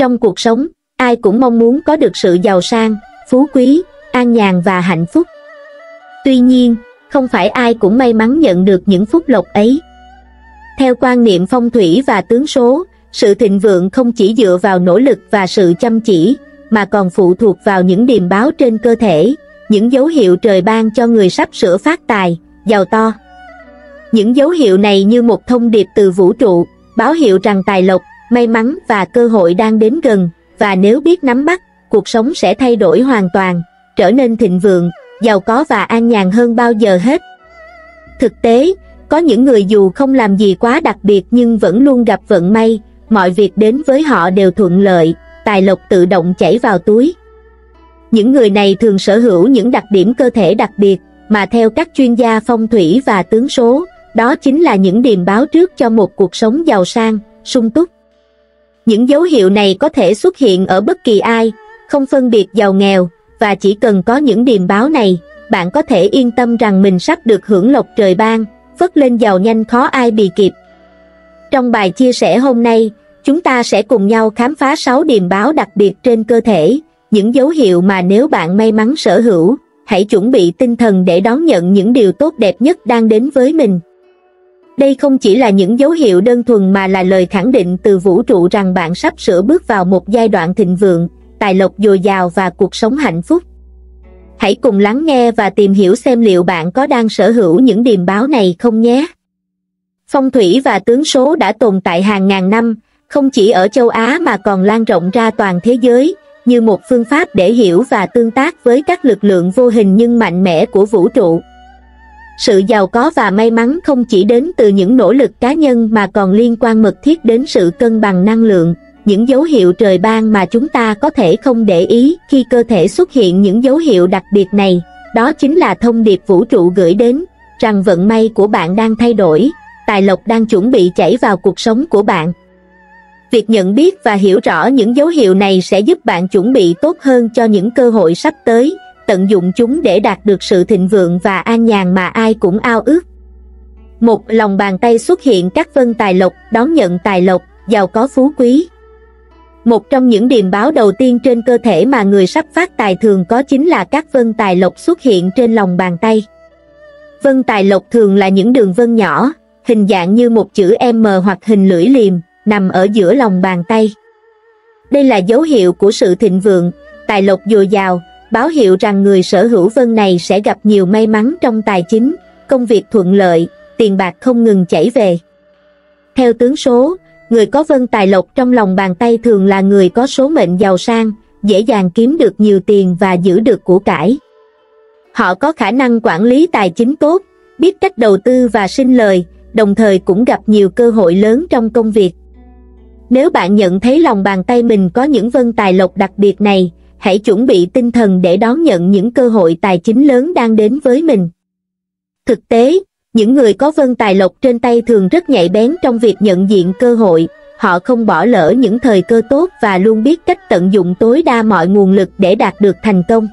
Trong cuộc sống, ai cũng mong muốn có được sự giàu sang, phú quý, an nhàn và hạnh phúc. Tuy nhiên, không phải ai cũng may mắn nhận được những phúc lộc ấy. Theo quan niệm phong thủy và tướng số, sự thịnh vượng không chỉ dựa vào nỗ lực và sự chăm chỉ, mà còn phụ thuộc vào những điềm báo trên cơ thể, những dấu hiệu trời ban cho người sắp sửa phát tài, giàu to. Những dấu hiệu này như một thông điệp từ vũ trụ, báo hiệu rằng tài lộc, may mắn và cơ hội đang đến gần, và nếu biết nắm bắt, cuộc sống sẽ thay đổi hoàn toàn, trở nên thịnh vượng, giàu có và an nhàn hơn bao giờ hết. Thực tế, có những người dù không làm gì quá đặc biệt nhưng vẫn luôn gặp vận may, mọi việc đến với họ đều thuận lợi, tài lộc tự động chảy vào túi. Những người này thường sở hữu những đặc điểm cơ thể đặc biệt, mà theo các chuyên gia phong thủy và tướng số, đó chính là những điềm báo trước cho một cuộc sống giàu sang, sung túc những dấu hiệu này có thể xuất hiện ở bất kỳ ai không phân biệt giàu nghèo và chỉ cần có những điềm báo này bạn có thể yên tâm rằng mình sắp được hưởng lộc trời ban phất lên giàu nhanh khó ai bì kịp trong bài chia sẻ hôm nay chúng ta sẽ cùng nhau khám phá 6 điềm báo đặc biệt trên cơ thể những dấu hiệu mà nếu bạn may mắn sở hữu hãy chuẩn bị tinh thần để đón nhận những điều tốt đẹp nhất đang đến với mình đây không chỉ là những dấu hiệu đơn thuần mà là lời khẳng định từ vũ trụ rằng bạn sắp sửa bước vào một giai đoạn thịnh vượng, tài lộc dồi dào và cuộc sống hạnh phúc. Hãy cùng lắng nghe và tìm hiểu xem liệu bạn có đang sở hữu những điềm báo này không nhé. Phong thủy và tướng số đã tồn tại hàng ngàn năm, không chỉ ở châu Á mà còn lan rộng ra toàn thế giới, như một phương pháp để hiểu và tương tác với các lực lượng vô hình nhưng mạnh mẽ của vũ trụ sự giàu có và may mắn không chỉ đến từ những nỗ lực cá nhân mà còn liên quan mật thiết đến sự cân bằng năng lượng, những dấu hiệu trời ban mà chúng ta có thể không để ý khi cơ thể xuất hiện những dấu hiệu đặc biệt này. Đó chính là thông điệp vũ trụ gửi đến, rằng vận may của bạn đang thay đổi, tài lộc đang chuẩn bị chảy vào cuộc sống của bạn. Việc nhận biết và hiểu rõ những dấu hiệu này sẽ giúp bạn chuẩn bị tốt hơn cho những cơ hội sắp tới, tận dụng chúng để đạt được sự thịnh vượng và an nhàn mà ai cũng ao ước. Một lòng bàn tay xuất hiện các vân tài lộc, đón nhận tài lộc, giàu có phú quý. Một trong những điềm báo đầu tiên trên cơ thể mà người sắp phát tài thường có chính là các vân tài lộc xuất hiện trên lòng bàn tay. Vân tài lộc thường là những đường vân nhỏ, hình dạng như một chữ M hoặc hình lưỡi liềm, nằm ở giữa lòng bàn tay. Đây là dấu hiệu của sự thịnh vượng, tài lộc dồi dào, báo hiệu rằng người sở hữu vân này sẽ gặp nhiều may mắn trong tài chính, công việc thuận lợi, tiền bạc không ngừng chảy về. Theo tướng số, người có vân tài lộc trong lòng bàn tay thường là người có số mệnh giàu sang, dễ dàng kiếm được nhiều tiền và giữ được của cải. Họ có khả năng quản lý tài chính tốt, biết cách đầu tư và sinh lời, đồng thời cũng gặp nhiều cơ hội lớn trong công việc. Nếu bạn nhận thấy lòng bàn tay mình có những vân tài lộc đặc biệt này, hãy chuẩn bị tinh thần để đón nhận những cơ hội tài chính lớn đang đến với mình. Thực tế, những người có vân tài lộc trên tay thường rất nhạy bén trong việc nhận diện cơ hội, họ không bỏ lỡ những thời cơ tốt và luôn biết cách tận dụng tối đa mọi nguồn lực để đạt được thành công.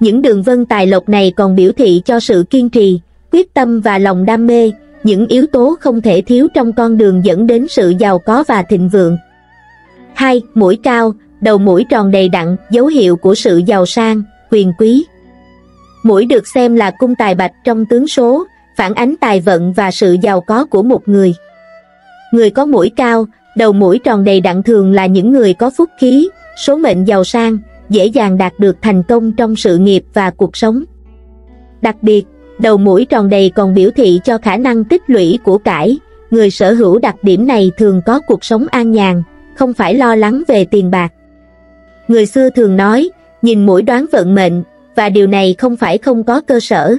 Những đường vân tài lộc này còn biểu thị cho sự kiên trì, quyết tâm và lòng đam mê, những yếu tố không thể thiếu trong con đường dẫn đến sự giàu có và thịnh vượng. 2. Mũi cao, đầu mũi tròn đầy đặn, dấu hiệu của sự giàu sang, quyền quý. Mũi được xem là cung tài bạch trong tướng số, phản ánh tài vận và sự giàu có của một người. Người có mũi cao, đầu mũi tròn đầy đặn thường là những người có phúc khí, số mệnh giàu sang, dễ dàng đạt được thành công trong sự nghiệp và cuộc sống. Đặc biệt, đầu mũi tròn đầy còn biểu thị cho khả năng tích lũy của cải, người sở hữu đặc điểm này thường có cuộc sống an nhàn, không phải lo lắng về tiền bạc. Người xưa thường nói, nhìn mũi đoán vận mệnh, và điều này không phải không có cơ sở.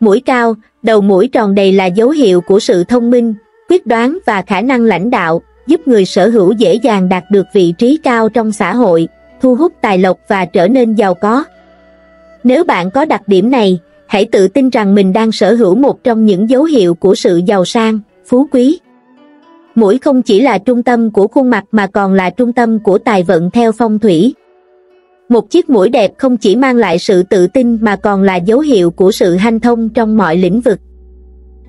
Mũi cao, đầu mũi tròn đầy là dấu hiệu của sự thông minh, quyết đoán và khả năng lãnh đạo, giúp người sở hữu dễ dàng đạt được vị trí cao trong xã hội, thu hút tài lộc và trở nên giàu có. Nếu bạn có đặc điểm này, hãy tự tin rằng mình đang sở hữu một trong những dấu hiệu của sự giàu sang, phú quý mũi không chỉ là trung tâm của khuôn mặt mà còn là trung tâm của tài vận theo phong thủy. Một chiếc mũi đẹp không chỉ mang lại sự tự tin mà còn là dấu hiệu của sự hanh thông trong mọi lĩnh vực.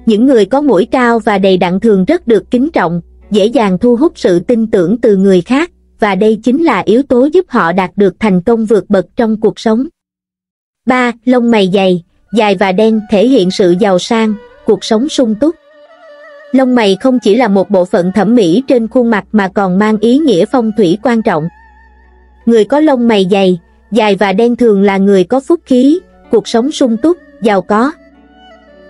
Những người có mũi cao và đầy đặn thường rất được kính trọng, dễ dàng thu hút sự tin tưởng từ người khác, và đây chính là yếu tố giúp họ đạt được thành công vượt bậc trong cuộc sống. 3. Lông mày dày, dài và đen thể hiện sự giàu sang, cuộc sống sung túc lông mày không chỉ là một bộ phận thẩm mỹ trên khuôn mặt mà còn mang ý nghĩa phong thủy quan trọng. Người có lông mày dày, dài và đen thường là người có phúc khí, cuộc sống sung túc, giàu có.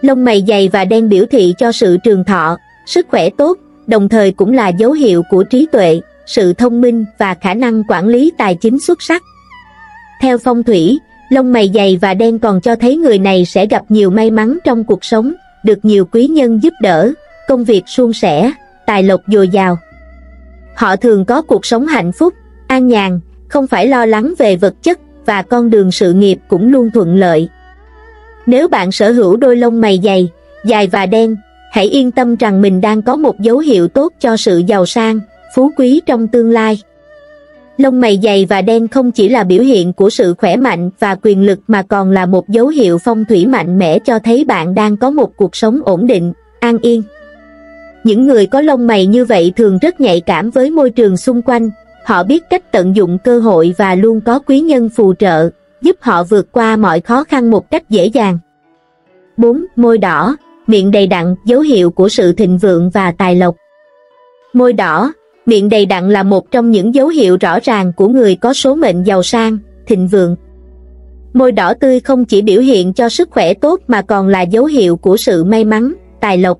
Lông mày dày và đen biểu thị cho sự trường thọ, sức khỏe tốt, đồng thời cũng là dấu hiệu của trí tuệ, sự thông minh và khả năng quản lý tài chính xuất sắc. Theo phong thủy, lông mày dày và đen còn cho thấy người này sẽ gặp nhiều may mắn trong cuộc sống, được nhiều quý nhân giúp đỡ, công việc suôn sẻ, tài lộc dồi dào. Họ thường có cuộc sống hạnh phúc, an nhàn, không phải lo lắng về vật chất và con đường sự nghiệp cũng luôn thuận lợi. Nếu bạn sở hữu đôi lông mày dày, dài và đen, hãy yên tâm rằng mình đang có một dấu hiệu tốt cho sự giàu sang, phú quý trong tương lai. Lông mày dày và đen không chỉ là biểu hiện của sự khỏe mạnh và quyền lực mà còn là một dấu hiệu phong thủy mạnh mẽ cho thấy bạn đang có một cuộc sống ổn định, an yên. Những người có lông mày như vậy thường rất nhạy cảm với môi trường xung quanh, họ biết cách tận dụng cơ hội và luôn có quý nhân phù trợ, giúp họ vượt qua mọi khó khăn một cách dễ dàng. 4. Môi đỏ, miệng đầy đặn, dấu hiệu của sự thịnh vượng và tài lộc. Môi đỏ, miệng đầy đặn là một trong những dấu hiệu rõ ràng của người có số mệnh giàu sang, thịnh vượng. Môi đỏ tươi không chỉ biểu hiện cho sức khỏe tốt mà còn là dấu hiệu của sự may mắn, tài lộc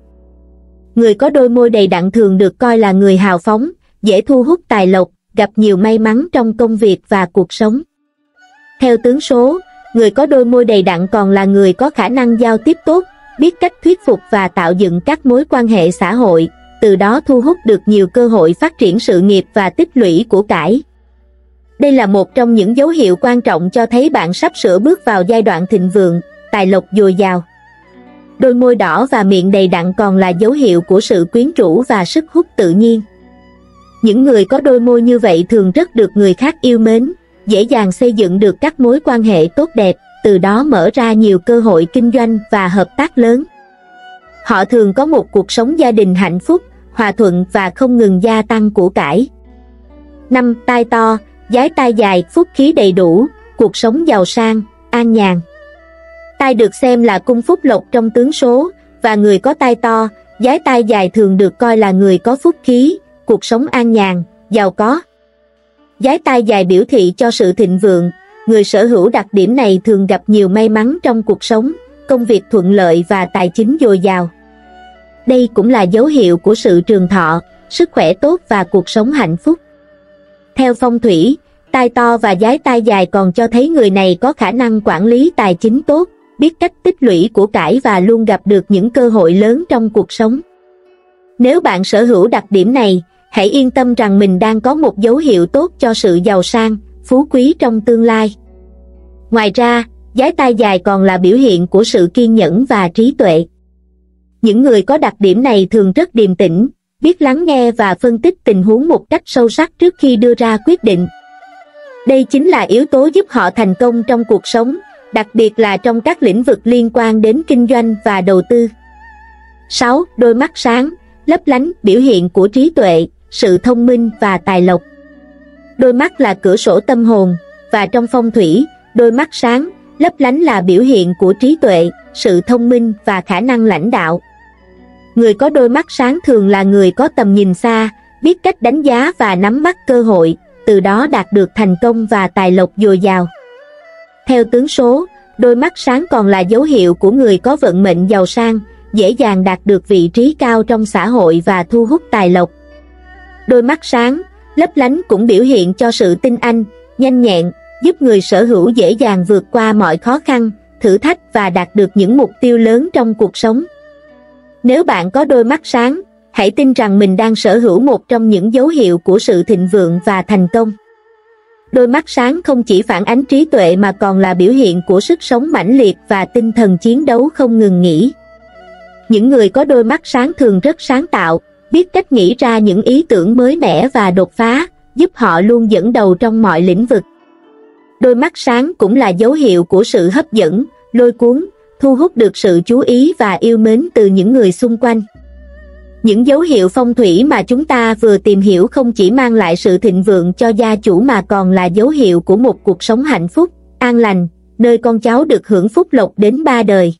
người có đôi môi đầy đặn thường được coi là người hào phóng dễ thu hút tài lộc gặp nhiều may mắn trong công việc và cuộc sống theo tướng số người có đôi môi đầy đặn còn là người có khả năng giao tiếp tốt biết cách thuyết phục và tạo dựng các mối quan hệ xã hội từ đó thu hút được nhiều cơ hội phát triển sự nghiệp và tích lũy của cải đây là một trong những dấu hiệu quan trọng cho thấy bạn sắp sửa bước vào giai đoạn thịnh vượng tài lộc dồi dào Đôi môi đỏ và miệng đầy đặn còn là dấu hiệu của sự quyến rũ và sức hút tự nhiên. Những người có đôi môi như vậy thường rất được người khác yêu mến, dễ dàng xây dựng được các mối quan hệ tốt đẹp, từ đó mở ra nhiều cơ hội kinh doanh và hợp tác lớn. Họ thường có một cuộc sống gia đình hạnh phúc, hòa thuận và không ngừng gia tăng của cải. năm Tai to, giái tai dài, phúc khí đầy đủ, cuộc sống giàu sang, an nhàn. Tai được xem là cung phúc lộc trong tướng số, và người có tai to, giái tai dài thường được coi là người có phúc khí, cuộc sống an nhàn, giàu có. Giái tai dài biểu thị cho sự thịnh vượng, người sở hữu đặc điểm này thường gặp nhiều may mắn trong cuộc sống, công việc thuận lợi và tài chính dồi dào. Đây cũng là dấu hiệu của sự trường thọ, sức khỏe tốt và cuộc sống hạnh phúc. Theo phong thủy, tai to và giái tai dài còn cho thấy người này có khả năng quản lý tài chính tốt, biết cách tích lũy của cải và luôn gặp được những cơ hội lớn trong cuộc sống. Nếu bạn sở hữu đặc điểm này, hãy yên tâm rằng mình đang có một dấu hiệu tốt cho sự giàu sang, phú quý trong tương lai. Ngoài ra, giái tai dài còn là biểu hiện của sự kiên nhẫn và trí tuệ. Những người có đặc điểm này thường rất điềm tĩnh, biết lắng nghe và phân tích tình huống một cách sâu sắc trước khi đưa ra quyết định. Đây chính là yếu tố giúp họ thành công trong cuộc sống, đặc biệt là trong các lĩnh vực liên quan đến kinh doanh và đầu tư. 6. Đôi mắt sáng, lấp lánh biểu hiện của trí tuệ, sự thông minh và tài lộc. Đôi mắt là cửa sổ tâm hồn, và trong phong thủy, đôi mắt sáng, lấp lánh là biểu hiện của trí tuệ, sự thông minh và khả năng lãnh đạo. Người có đôi mắt sáng thường là người có tầm nhìn xa, biết cách đánh giá và nắm bắt cơ hội, từ đó đạt được thành công và tài lộc dồi dào. Theo tướng số, đôi mắt sáng còn là dấu hiệu của người có vận mệnh giàu sang, dễ dàng đạt được vị trí cao trong xã hội và thu hút tài lộc. Đôi mắt sáng, lấp lánh cũng biểu hiện cho sự tinh anh, nhanh nhẹn, giúp người sở hữu dễ dàng vượt qua mọi khó khăn, thử thách và đạt được những mục tiêu lớn trong cuộc sống. Nếu bạn có đôi mắt sáng, hãy tin rằng mình đang sở hữu một trong những dấu hiệu của sự thịnh vượng và thành công. Đôi mắt sáng không chỉ phản ánh trí tuệ mà còn là biểu hiện của sức sống mãnh liệt và tinh thần chiến đấu không ngừng nghỉ. Những người có đôi mắt sáng thường rất sáng tạo, biết cách nghĩ ra những ý tưởng mới mẻ và đột phá, giúp họ luôn dẫn đầu trong mọi lĩnh vực. Đôi mắt sáng cũng là dấu hiệu của sự hấp dẫn, lôi cuốn, thu hút được sự chú ý và yêu mến từ những người xung quanh những dấu hiệu phong thủy mà chúng ta vừa tìm hiểu không chỉ mang lại sự thịnh vượng cho gia chủ mà còn là dấu hiệu của một cuộc sống hạnh phúc, an lành, nơi con cháu được hưởng phúc lộc đến ba đời.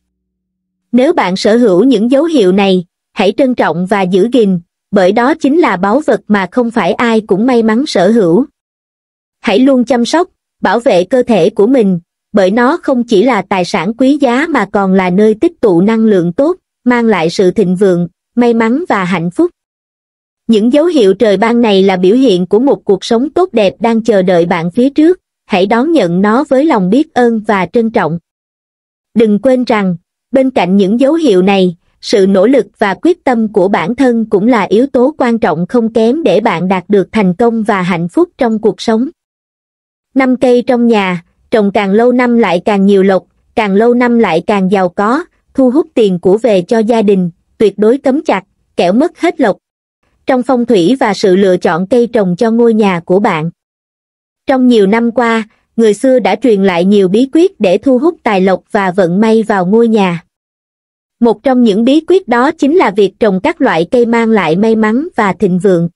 Nếu bạn sở hữu những dấu hiệu này, hãy trân trọng và giữ gìn, bởi đó chính là báu vật mà không phải ai cũng may mắn sở hữu. Hãy luôn chăm sóc, bảo vệ cơ thể của mình, bởi nó không chỉ là tài sản quý giá mà còn là nơi tích tụ năng lượng tốt, mang lại sự thịnh vượng, may mắn và hạnh phúc. Những dấu hiệu trời ban này là biểu hiện của một cuộc sống tốt đẹp đang chờ đợi bạn phía trước, hãy đón nhận nó với lòng biết ơn và trân trọng. Đừng quên rằng, bên cạnh những dấu hiệu này, sự nỗ lực và quyết tâm của bản thân cũng là yếu tố quan trọng không kém để bạn đạt được thành công và hạnh phúc trong cuộc sống. Năm cây trong nhà, trồng càng lâu năm lại càng nhiều lộc, càng lâu năm lại càng giàu có, thu hút tiền của về cho gia đình, tuyệt đối cấm chặt kẻo mất hết lộc trong phong thủy và sự lựa chọn cây trồng cho ngôi nhà của bạn trong nhiều năm qua người xưa đã truyền lại nhiều bí quyết để thu hút tài lộc và vận may vào ngôi nhà một trong những bí quyết đó chính là việc trồng các loại cây mang lại may mắn và thịnh vượng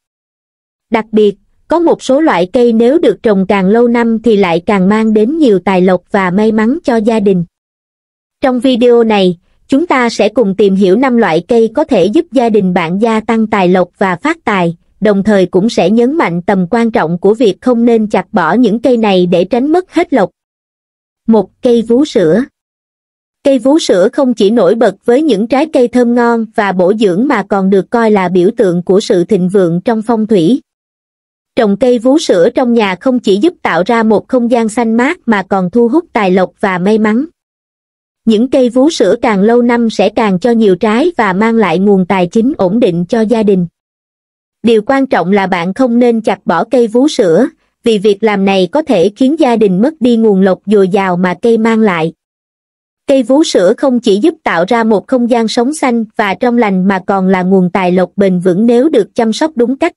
đặc biệt có một số loại cây nếu được trồng càng lâu năm thì lại càng mang đến nhiều tài lộc và may mắn cho gia đình trong video này chúng ta sẽ cùng tìm hiểu năm loại cây có thể giúp gia đình bạn gia tăng tài lộc và phát tài đồng thời cũng sẽ nhấn mạnh tầm quan trọng của việc không nên chặt bỏ những cây này để tránh mất hết lộc một cây vú sữa cây vú sữa không chỉ nổi bật với những trái cây thơm ngon và bổ dưỡng mà còn được coi là biểu tượng của sự thịnh vượng trong phong thủy trồng cây vú sữa trong nhà không chỉ giúp tạo ra một không gian xanh mát mà còn thu hút tài lộc và may mắn những cây vú sữa càng lâu năm sẽ càng cho nhiều trái và mang lại nguồn tài chính ổn định cho gia đình. Điều quan trọng là bạn không nên chặt bỏ cây vú sữa, vì việc làm này có thể khiến gia đình mất đi nguồn lộc dồi dào mà cây mang lại. Cây vú sữa không chỉ giúp tạo ra một không gian sống xanh và trong lành mà còn là nguồn tài lộc bền vững nếu được chăm sóc đúng cách.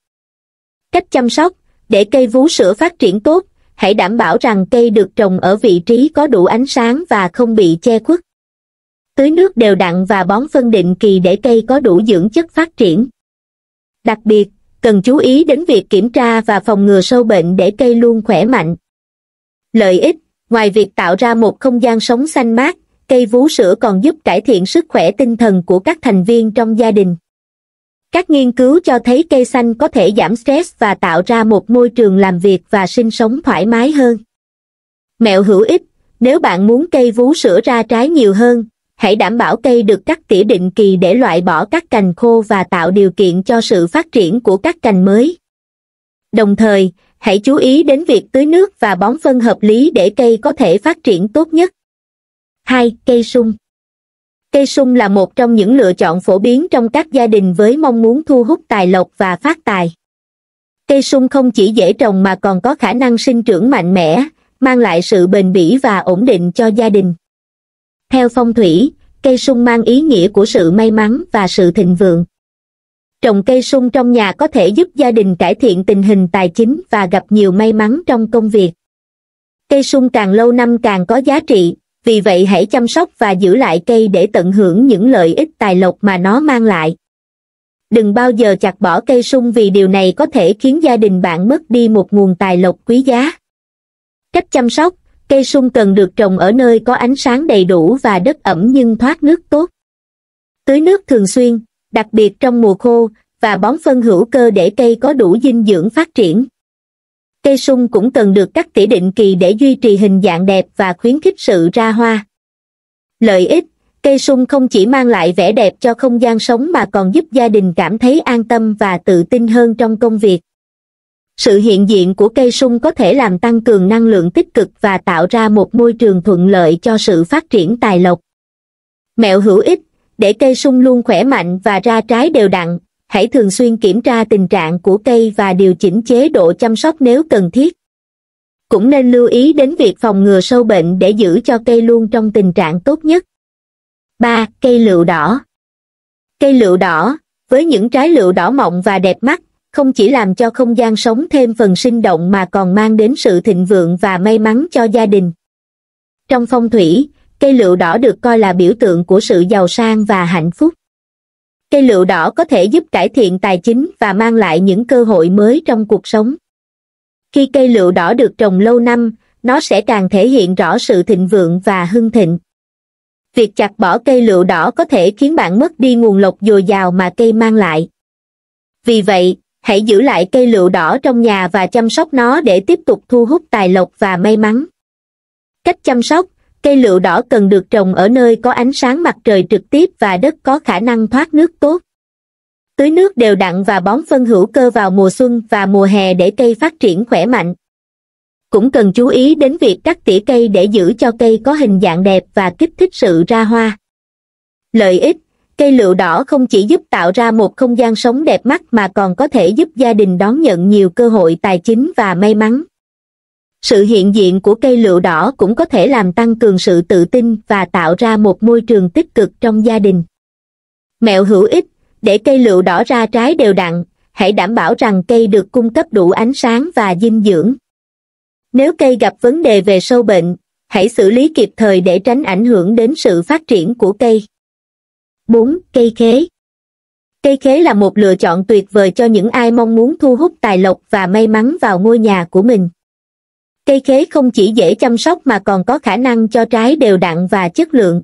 Cách chăm sóc Để cây vú sữa phát triển tốt, hãy đảm bảo rằng cây được trồng ở vị trí có đủ ánh sáng và không bị che khuất. Tưới nước đều đặn và bón phân định kỳ để cây có đủ dưỡng chất phát triển. Đặc biệt, cần chú ý đến việc kiểm tra và phòng ngừa sâu bệnh để cây luôn khỏe mạnh. Lợi ích, ngoài việc tạo ra một không gian sống xanh mát, cây vú sữa còn giúp cải thiện sức khỏe tinh thần của các thành viên trong gia đình các nghiên cứu cho thấy cây xanh có thể giảm stress và tạo ra một môi trường làm việc và sinh sống thoải mái hơn mẹo hữu ích nếu bạn muốn cây vú sữa ra trái nhiều hơn hãy đảm bảo cây được cắt tỉa định kỳ để loại bỏ các cành khô và tạo điều kiện cho sự phát triển của các cành mới đồng thời hãy chú ý đến việc tưới nước và bón phân hợp lý để cây có thể phát triển tốt nhất 2. cây sung cây sung là một trong những lựa chọn phổ biến trong các gia đình với mong muốn thu hút tài lộc và phát tài cây sung không chỉ dễ trồng mà còn có khả năng sinh trưởng mạnh mẽ mang lại sự bền bỉ và ổn định cho gia đình theo phong thủy cây sung mang ý nghĩa của sự may mắn và sự thịnh vượng trồng cây sung trong nhà có thể giúp gia đình cải thiện tình hình tài chính và gặp nhiều may mắn trong công việc cây sung càng lâu năm càng có giá trị vì vậy hãy chăm sóc và giữ lại cây để tận hưởng những lợi ích tài lộc mà nó mang lại đừng bao giờ chặt bỏ cây sung vì điều này có thể khiến gia đình bạn mất đi một nguồn tài lộc quý giá cách chăm sóc cây sung cần được trồng ở nơi có ánh sáng đầy đủ và đất ẩm nhưng thoát nước tốt tưới nước thường xuyên đặc biệt trong mùa khô và bón phân hữu cơ để cây có đủ dinh dưỡng phát triển cây sung cũng cần được cắt tỉa định kỳ để duy trì hình dạng đẹp và khuyến khích sự ra hoa. Lợi ích Cây sung không chỉ mang lại vẻ đẹp cho không gian sống mà còn giúp gia đình cảm thấy an tâm và tự tin hơn trong công việc. Sự hiện diện của cây sung có thể làm tăng cường năng lượng tích cực và tạo ra một môi trường thuận lợi cho sự phát triển tài lộc. Mẹo hữu ích, để cây sung luôn khỏe mạnh và ra trái đều đặn, hãy thường xuyên kiểm tra tình trạng của cây và điều chỉnh chế độ chăm sóc nếu cần thiết. Cũng nên lưu ý đến việc phòng ngừa sâu bệnh để giữ cho cây luôn trong tình trạng tốt nhất. 3. Cây lựu đỏ Cây lựu đỏ, với những trái lựu đỏ mọng và đẹp mắt, không chỉ làm cho không gian sống thêm phần sinh động mà còn mang đến sự thịnh vượng và may mắn cho gia đình. Trong phong thủy, cây lựu đỏ được coi là biểu tượng của sự giàu sang và hạnh phúc cây lựu đỏ có thể giúp cải thiện tài chính và mang lại những cơ hội mới trong cuộc sống khi cây lựu đỏ được trồng lâu năm nó sẽ càng thể hiện rõ sự thịnh vượng và hưng thịnh việc chặt bỏ cây lựu đỏ có thể khiến bạn mất đi nguồn lộc dồi dào mà cây mang lại vì vậy hãy giữ lại cây lựu đỏ trong nhà và chăm sóc nó để tiếp tục thu hút tài lộc và may mắn cách chăm sóc cây lựu đỏ cần được trồng ở nơi có ánh sáng mặt trời trực tiếp và đất có khả năng thoát nước tốt. Tưới nước đều đặn và bón phân hữu cơ vào mùa xuân và mùa hè để cây phát triển khỏe mạnh. Cũng cần chú ý đến việc cắt tỉa cây để giữ cho cây có hình dạng đẹp và kích thích sự ra hoa. Lợi ích Cây lựu đỏ không chỉ giúp tạo ra một không gian sống đẹp mắt mà còn có thể giúp gia đình đón nhận nhiều cơ hội tài chính và may mắn sự hiện diện của cây lựu đỏ cũng có thể làm tăng cường sự tự tin và tạo ra một môi trường tích cực trong gia đình. Mẹo hữu ích, để cây lựu đỏ ra trái đều đặn, hãy đảm bảo rằng cây được cung cấp đủ ánh sáng và dinh dưỡng. Nếu cây gặp vấn đề về sâu bệnh, hãy xử lý kịp thời để tránh ảnh hưởng đến sự phát triển của cây. 4. Cây khế Cây khế là một lựa chọn tuyệt vời cho những ai mong muốn thu hút tài lộc và may mắn vào ngôi nhà của mình cây khế không chỉ dễ chăm sóc mà còn có khả năng cho trái đều đặn và chất lượng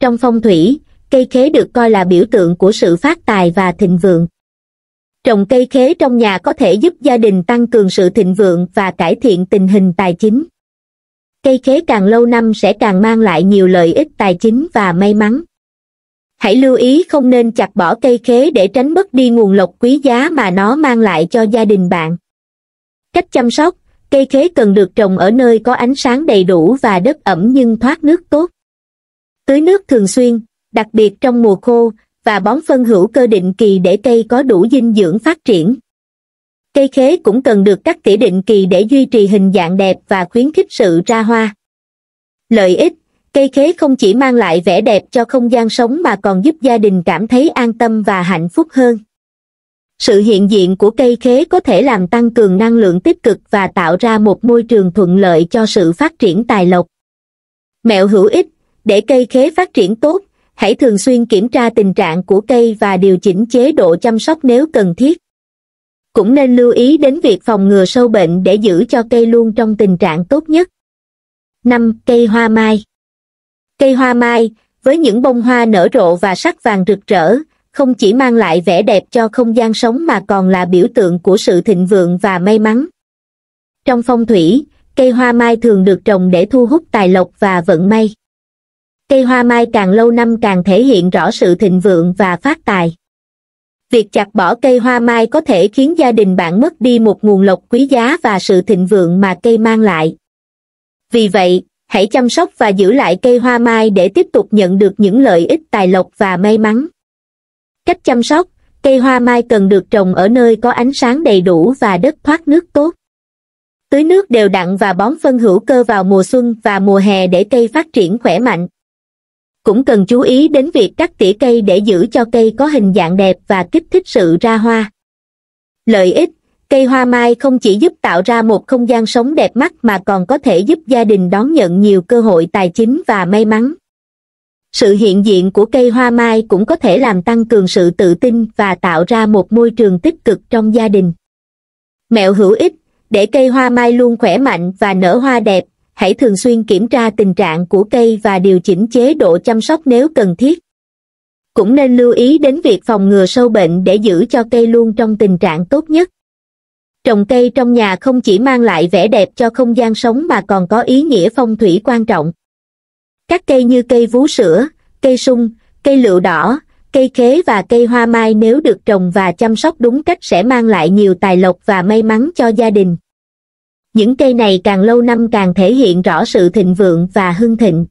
trong phong thủy cây khế được coi là biểu tượng của sự phát tài và thịnh vượng trồng cây khế trong nhà có thể giúp gia đình tăng cường sự thịnh vượng và cải thiện tình hình tài chính cây khế càng lâu năm sẽ càng mang lại nhiều lợi ích tài chính và may mắn hãy lưu ý không nên chặt bỏ cây khế để tránh mất đi nguồn lộc quý giá mà nó mang lại cho gia đình bạn cách chăm sóc cây khế cần được trồng ở nơi có ánh sáng đầy đủ và đất ẩm nhưng thoát nước tốt. Tưới nước thường xuyên, đặc biệt trong mùa khô, và bón phân hữu cơ định kỳ để cây có đủ dinh dưỡng phát triển. Cây khế cũng cần được cắt tỉa định kỳ để duy trì hình dạng đẹp và khuyến khích sự ra hoa. Lợi ích Cây khế không chỉ mang lại vẻ đẹp cho không gian sống mà còn giúp gia đình cảm thấy an tâm và hạnh phúc hơn sự hiện diện của cây khế có thể làm tăng cường năng lượng tích cực và tạo ra một môi trường thuận lợi cho sự phát triển tài lộc mẹo hữu ích để cây khế phát triển tốt hãy thường xuyên kiểm tra tình trạng của cây và điều chỉnh chế độ chăm sóc nếu cần thiết cũng nên lưu ý đến việc phòng ngừa sâu bệnh để giữ cho cây luôn trong tình trạng tốt nhất năm cây hoa mai cây hoa mai với những bông hoa nở rộ và sắc vàng rực rỡ không chỉ mang lại vẻ đẹp cho không gian sống mà còn là biểu tượng của sự thịnh vượng và may mắn. Trong phong thủy, cây hoa mai thường được trồng để thu hút tài lộc và vận may. Cây hoa mai càng lâu năm càng thể hiện rõ sự thịnh vượng và phát tài. Việc chặt bỏ cây hoa mai có thể khiến gia đình bạn mất đi một nguồn lộc quý giá và sự thịnh vượng mà cây mang lại. Vì vậy, hãy chăm sóc và giữ lại cây hoa mai để tiếp tục nhận được những lợi ích tài lộc và may mắn cách chăm sóc cây hoa mai cần được trồng ở nơi có ánh sáng đầy đủ và đất thoát nước tốt tưới nước đều đặn và bón phân hữu cơ vào mùa xuân và mùa hè để cây phát triển khỏe mạnh cũng cần chú ý đến việc cắt tỉa cây để giữ cho cây có hình dạng đẹp và kích thích sự ra hoa lợi ích cây hoa mai không chỉ giúp tạo ra một không gian sống đẹp mắt mà còn có thể giúp gia đình đón nhận nhiều cơ hội tài chính và may mắn sự hiện diện của cây hoa mai cũng có thể làm tăng cường sự tự tin và tạo ra một môi trường tích cực trong gia đình. Mẹo hữu ích, để cây hoa mai luôn khỏe mạnh và nở hoa đẹp, hãy thường xuyên kiểm tra tình trạng của cây và điều chỉnh chế độ chăm sóc nếu cần thiết. Cũng nên lưu ý đến việc phòng ngừa sâu bệnh để giữ cho cây luôn trong tình trạng tốt nhất. Trồng cây trong nhà không chỉ mang lại vẻ đẹp cho không gian sống mà còn có ý nghĩa phong thủy quan trọng. Các cây như cây vú sữa, cây sung, cây lựu đỏ, cây khế và cây hoa mai nếu được trồng và chăm sóc đúng cách sẽ mang lại nhiều tài lộc và may mắn cho gia đình. Những cây này càng lâu năm càng thể hiện rõ sự thịnh vượng và hưng thịnh.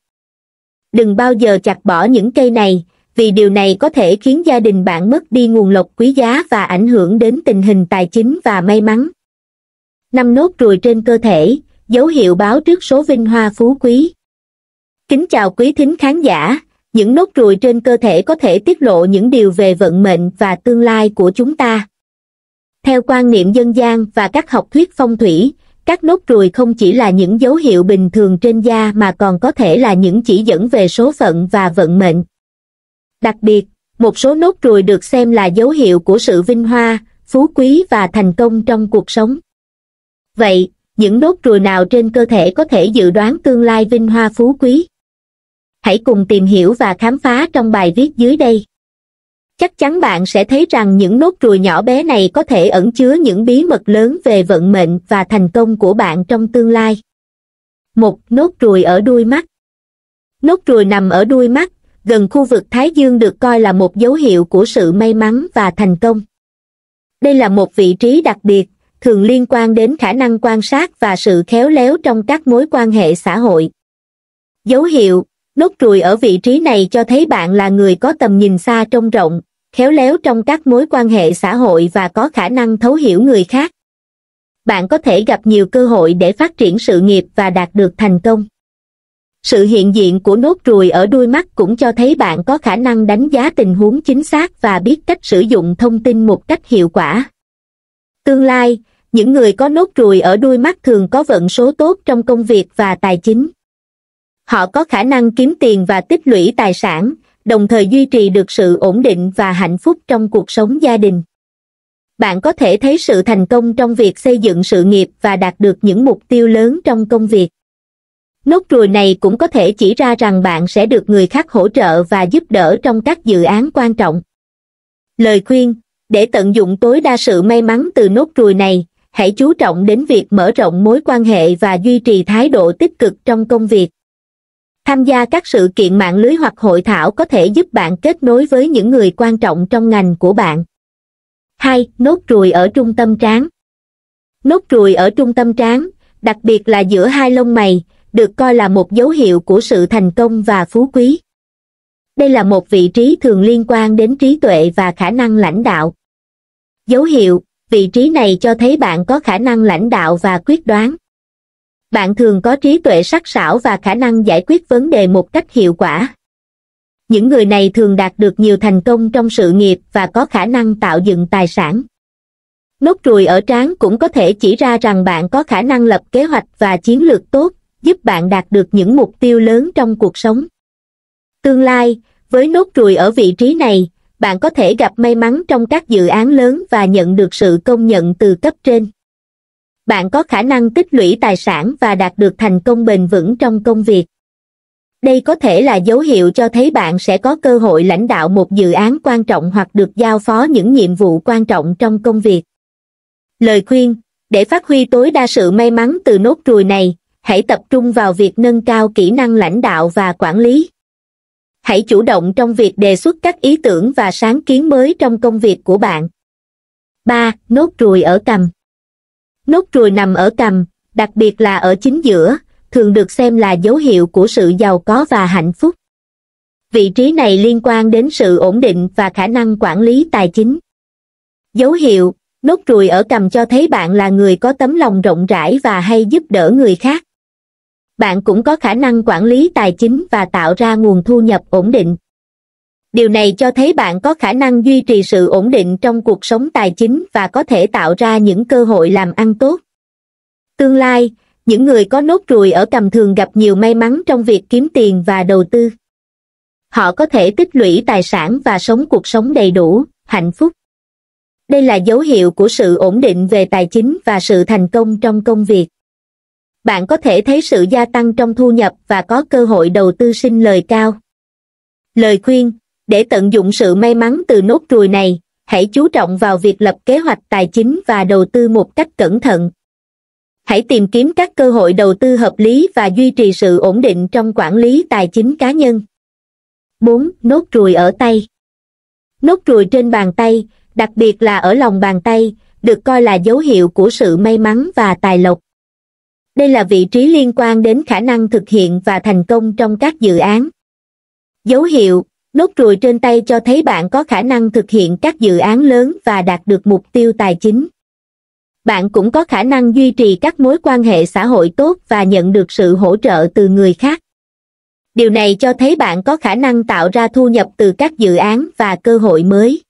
Đừng bao giờ chặt bỏ những cây này, vì điều này có thể khiến gia đình bạn mất đi nguồn lộc quý giá và ảnh hưởng đến tình hình tài chính và may mắn. Năm nốt ruồi trên cơ thể, dấu hiệu báo trước số vinh hoa phú quý. Kính chào quý thính khán giả, những nốt ruồi trên cơ thể có thể tiết lộ những điều về vận mệnh và tương lai của chúng ta. Theo quan niệm dân gian và các học thuyết phong thủy, các nốt ruồi không chỉ là những dấu hiệu bình thường trên da mà còn có thể là những chỉ dẫn về số phận và vận mệnh. Đặc biệt, một số nốt ruồi được xem là dấu hiệu của sự vinh hoa, phú quý và thành công trong cuộc sống. Vậy, những nốt ruồi nào trên cơ thể có thể dự đoán tương lai vinh hoa phú quý? hãy cùng tìm hiểu và khám phá trong bài viết dưới đây. Chắc chắn bạn sẽ thấy rằng những nốt ruồi nhỏ bé này có thể ẩn chứa những bí mật lớn về vận mệnh và thành công của bạn trong tương lai. Một Nốt ruồi ở đuôi mắt Nốt ruồi nằm ở đuôi mắt, gần khu vực Thái Dương được coi là một dấu hiệu của sự may mắn và thành công. Đây là một vị trí đặc biệt, thường liên quan đến khả năng quan sát và sự khéo léo trong các mối quan hệ xã hội. Dấu hiệu nốt ruồi ở vị trí này cho thấy bạn là người có tầm nhìn xa trông rộng khéo léo trong các mối quan hệ xã hội và có khả năng thấu hiểu người khác bạn có thể gặp nhiều cơ hội để phát triển sự nghiệp và đạt được thành công sự hiện diện của nốt ruồi ở đuôi mắt cũng cho thấy bạn có khả năng đánh giá tình huống chính xác và biết cách sử dụng thông tin một cách hiệu quả tương lai những người có nốt ruồi ở đuôi mắt thường có vận số tốt trong công việc và tài chính họ có khả năng kiếm tiền và tích lũy tài sản đồng thời duy trì được sự ổn định và hạnh phúc trong cuộc sống gia đình bạn có thể thấy sự thành công trong việc xây dựng sự nghiệp và đạt được những mục tiêu lớn trong công việc nốt ruồi này cũng có thể chỉ ra rằng bạn sẽ được người khác hỗ trợ và giúp đỡ trong các dự án quan trọng lời khuyên để tận dụng tối đa sự may mắn từ nốt ruồi này hãy chú trọng đến việc mở rộng mối quan hệ và duy trì thái độ tích cực trong công việc Tham gia các sự kiện mạng lưới hoặc hội thảo có thể giúp bạn kết nối với những người quan trọng trong ngành của bạn. 2. Nốt ruồi ở trung tâm trán Nốt ruồi ở trung tâm trán, đặc biệt là giữa hai lông mày, được coi là một dấu hiệu của sự thành công và phú quý. Đây là một vị trí thường liên quan đến trí tuệ và khả năng lãnh đạo. Dấu hiệu, vị trí này cho thấy bạn có khả năng lãnh đạo và quyết đoán bạn thường có trí tuệ sắc sảo và khả năng giải quyết vấn đề một cách hiệu quả. Những người này thường đạt được nhiều thành công trong sự nghiệp và có khả năng tạo dựng tài sản. Nốt ruồi ở trán cũng có thể chỉ ra rằng bạn có khả năng lập kế hoạch và chiến lược tốt, giúp bạn đạt được những mục tiêu lớn trong cuộc sống. Tương lai, với nốt ruồi ở vị trí này, bạn có thể gặp may mắn trong các dự án lớn và nhận được sự công nhận từ cấp trên bạn có khả năng tích lũy tài sản và đạt được thành công bền vững trong công việc. Đây có thể là dấu hiệu cho thấy bạn sẽ có cơ hội lãnh đạo một dự án quan trọng hoặc được giao phó những nhiệm vụ quan trọng trong công việc. Lời khuyên, để phát huy tối đa sự may mắn từ nốt ruồi này, hãy tập trung vào việc nâng cao kỹ năng lãnh đạo và quản lý. Hãy chủ động trong việc đề xuất các ý tưởng và sáng kiến mới trong công việc của bạn. 3. Nốt ruồi ở cầm Nốt ruồi nằm ở cằm, đặc biệt là ở chính giữa, thường được xem là dấu hiệu của sự giàu có và hạnh phúc. Vị trí này liên quan đến sự ổn định và khả năng quản lý tài chính. Dấu hiệu, nốt ruồi ở cằm cho thấy bạn là người có tấm lòng rộng rãi và hay giúp đỡ người khác. Bạn cũng có khả năng quản lý tài chính và tạo ra nguồn thu nhập ổn định điều này cho thấy bạn có khả năng duy trì sự ổn định trong cuộc sống tài chính và có thể tạo ra những cơ hội làm ăn tốt tương lai những người có nốt ruồi ở cầm thường gặp nhiều may mắn trong việc kiếm tiền và đầu tư họ có thể tích lũy tài sản và sống cuộc sống đầy đủ hạnh phúc đây là dấu hiệu của sự ổn định về tài chính và sự thành công trong công việc bạn có thể thấy sự gia tăng trong thu nhập và có cơ hội đầu tư sinh lời cao lời khuyên để tận dụng sự may mắn từ nốt ruồi này hãy chú trọng vào việc lập kế hoạch tài chính và đầu tư một cách cẩn thận hãy tìm kiếm các cơ hội đầu tư hợp lý và duy trì sự ổn định trong quản lý tài chính cá nhân 4. Nốt ruồi ở tay Nốt ruồi trên bàn tay, đặc biệt là ở lòng bàn tay, được coi là dấu hiệu của sự may mắn và tài lộc. Đây là vị trí liên quan đến khả năng thực hiện và thành công trong các dự án. Dấu hiệu nốt ruồi trên tay cho thấy bạn có khả năng thực hiện các dự án lớn và đạt được mục tiêu tài chính bạn cũng có khả năng duy trì các mối quan hệ xã hội tốt và nhận được sự hỗ trợ từ người khác điều này cho thấy bạn có khả năng tạo ra thu nhập từ các dự án và cơ hội mới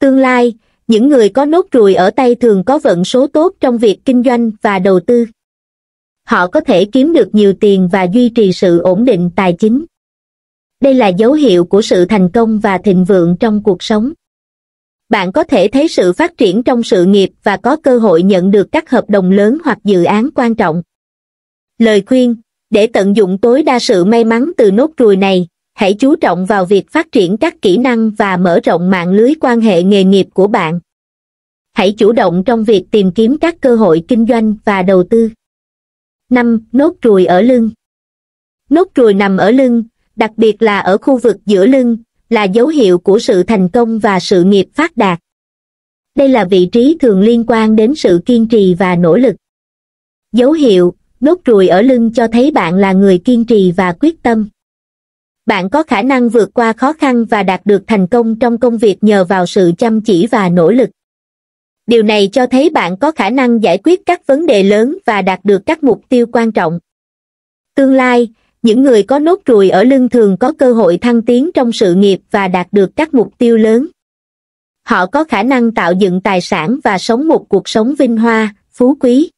tương lai những người có nốt ruồi ở tay thường có vận số tốt trong việc kinh doanh và đầu tư họ có thể kiếm được nhiều tiền và duy trì sự ổn định tài chính đây là dấu hiệu của sự thành công và thịnh vượng trong cuộc sống bạn có thể thấy sự phát triển trong sự nghiệp và có cơ hội nhận được các hợp đồng lớn hoặc dự án quan trọng lời khuyên để tận dụng tối đa sự may mắn từ nốt ruồi này hãy chú trọng vào việc phát triển các kỹ năng và mở rộng mạng lưới quan hệ nghề nghiệp của bạn hãy chủ động trong việc tìm kiếm các cơ hội kinh doanh và đầu tư năm nốt ruồi ở lưng nốt ruồi nằm ở lưng đặc biệt là ở khu vực giữa lưng, là dấu hiệu của sự thành công và sự nghiệp phát đạt. Đây là vị trí thường liên quan đến sự kiên trì và nỗ lực. Dấu hiệu, nốt ruồi ở lưng cho thấy bạn là người kiên trì và quyết tâm. Bạn có khả năng vượt qua khó khăn và đạt được thành công trong công việc nhờ vào sự chăm chỉ và nỗ lực. Điều này cho thấy bạn có khả năng giải quyết các vấn đề lớn và đạt được các mục tiêu quan trọng. Tương lai, những người có nốt ruồi ở lưng thường có cơ hội thăng tiến trong sự nghiệp và đạt được các mục tiêu lớn. Họ có khả năng tạo dựng tài sản và sống một cuộc sống vinh hoa, phú quý.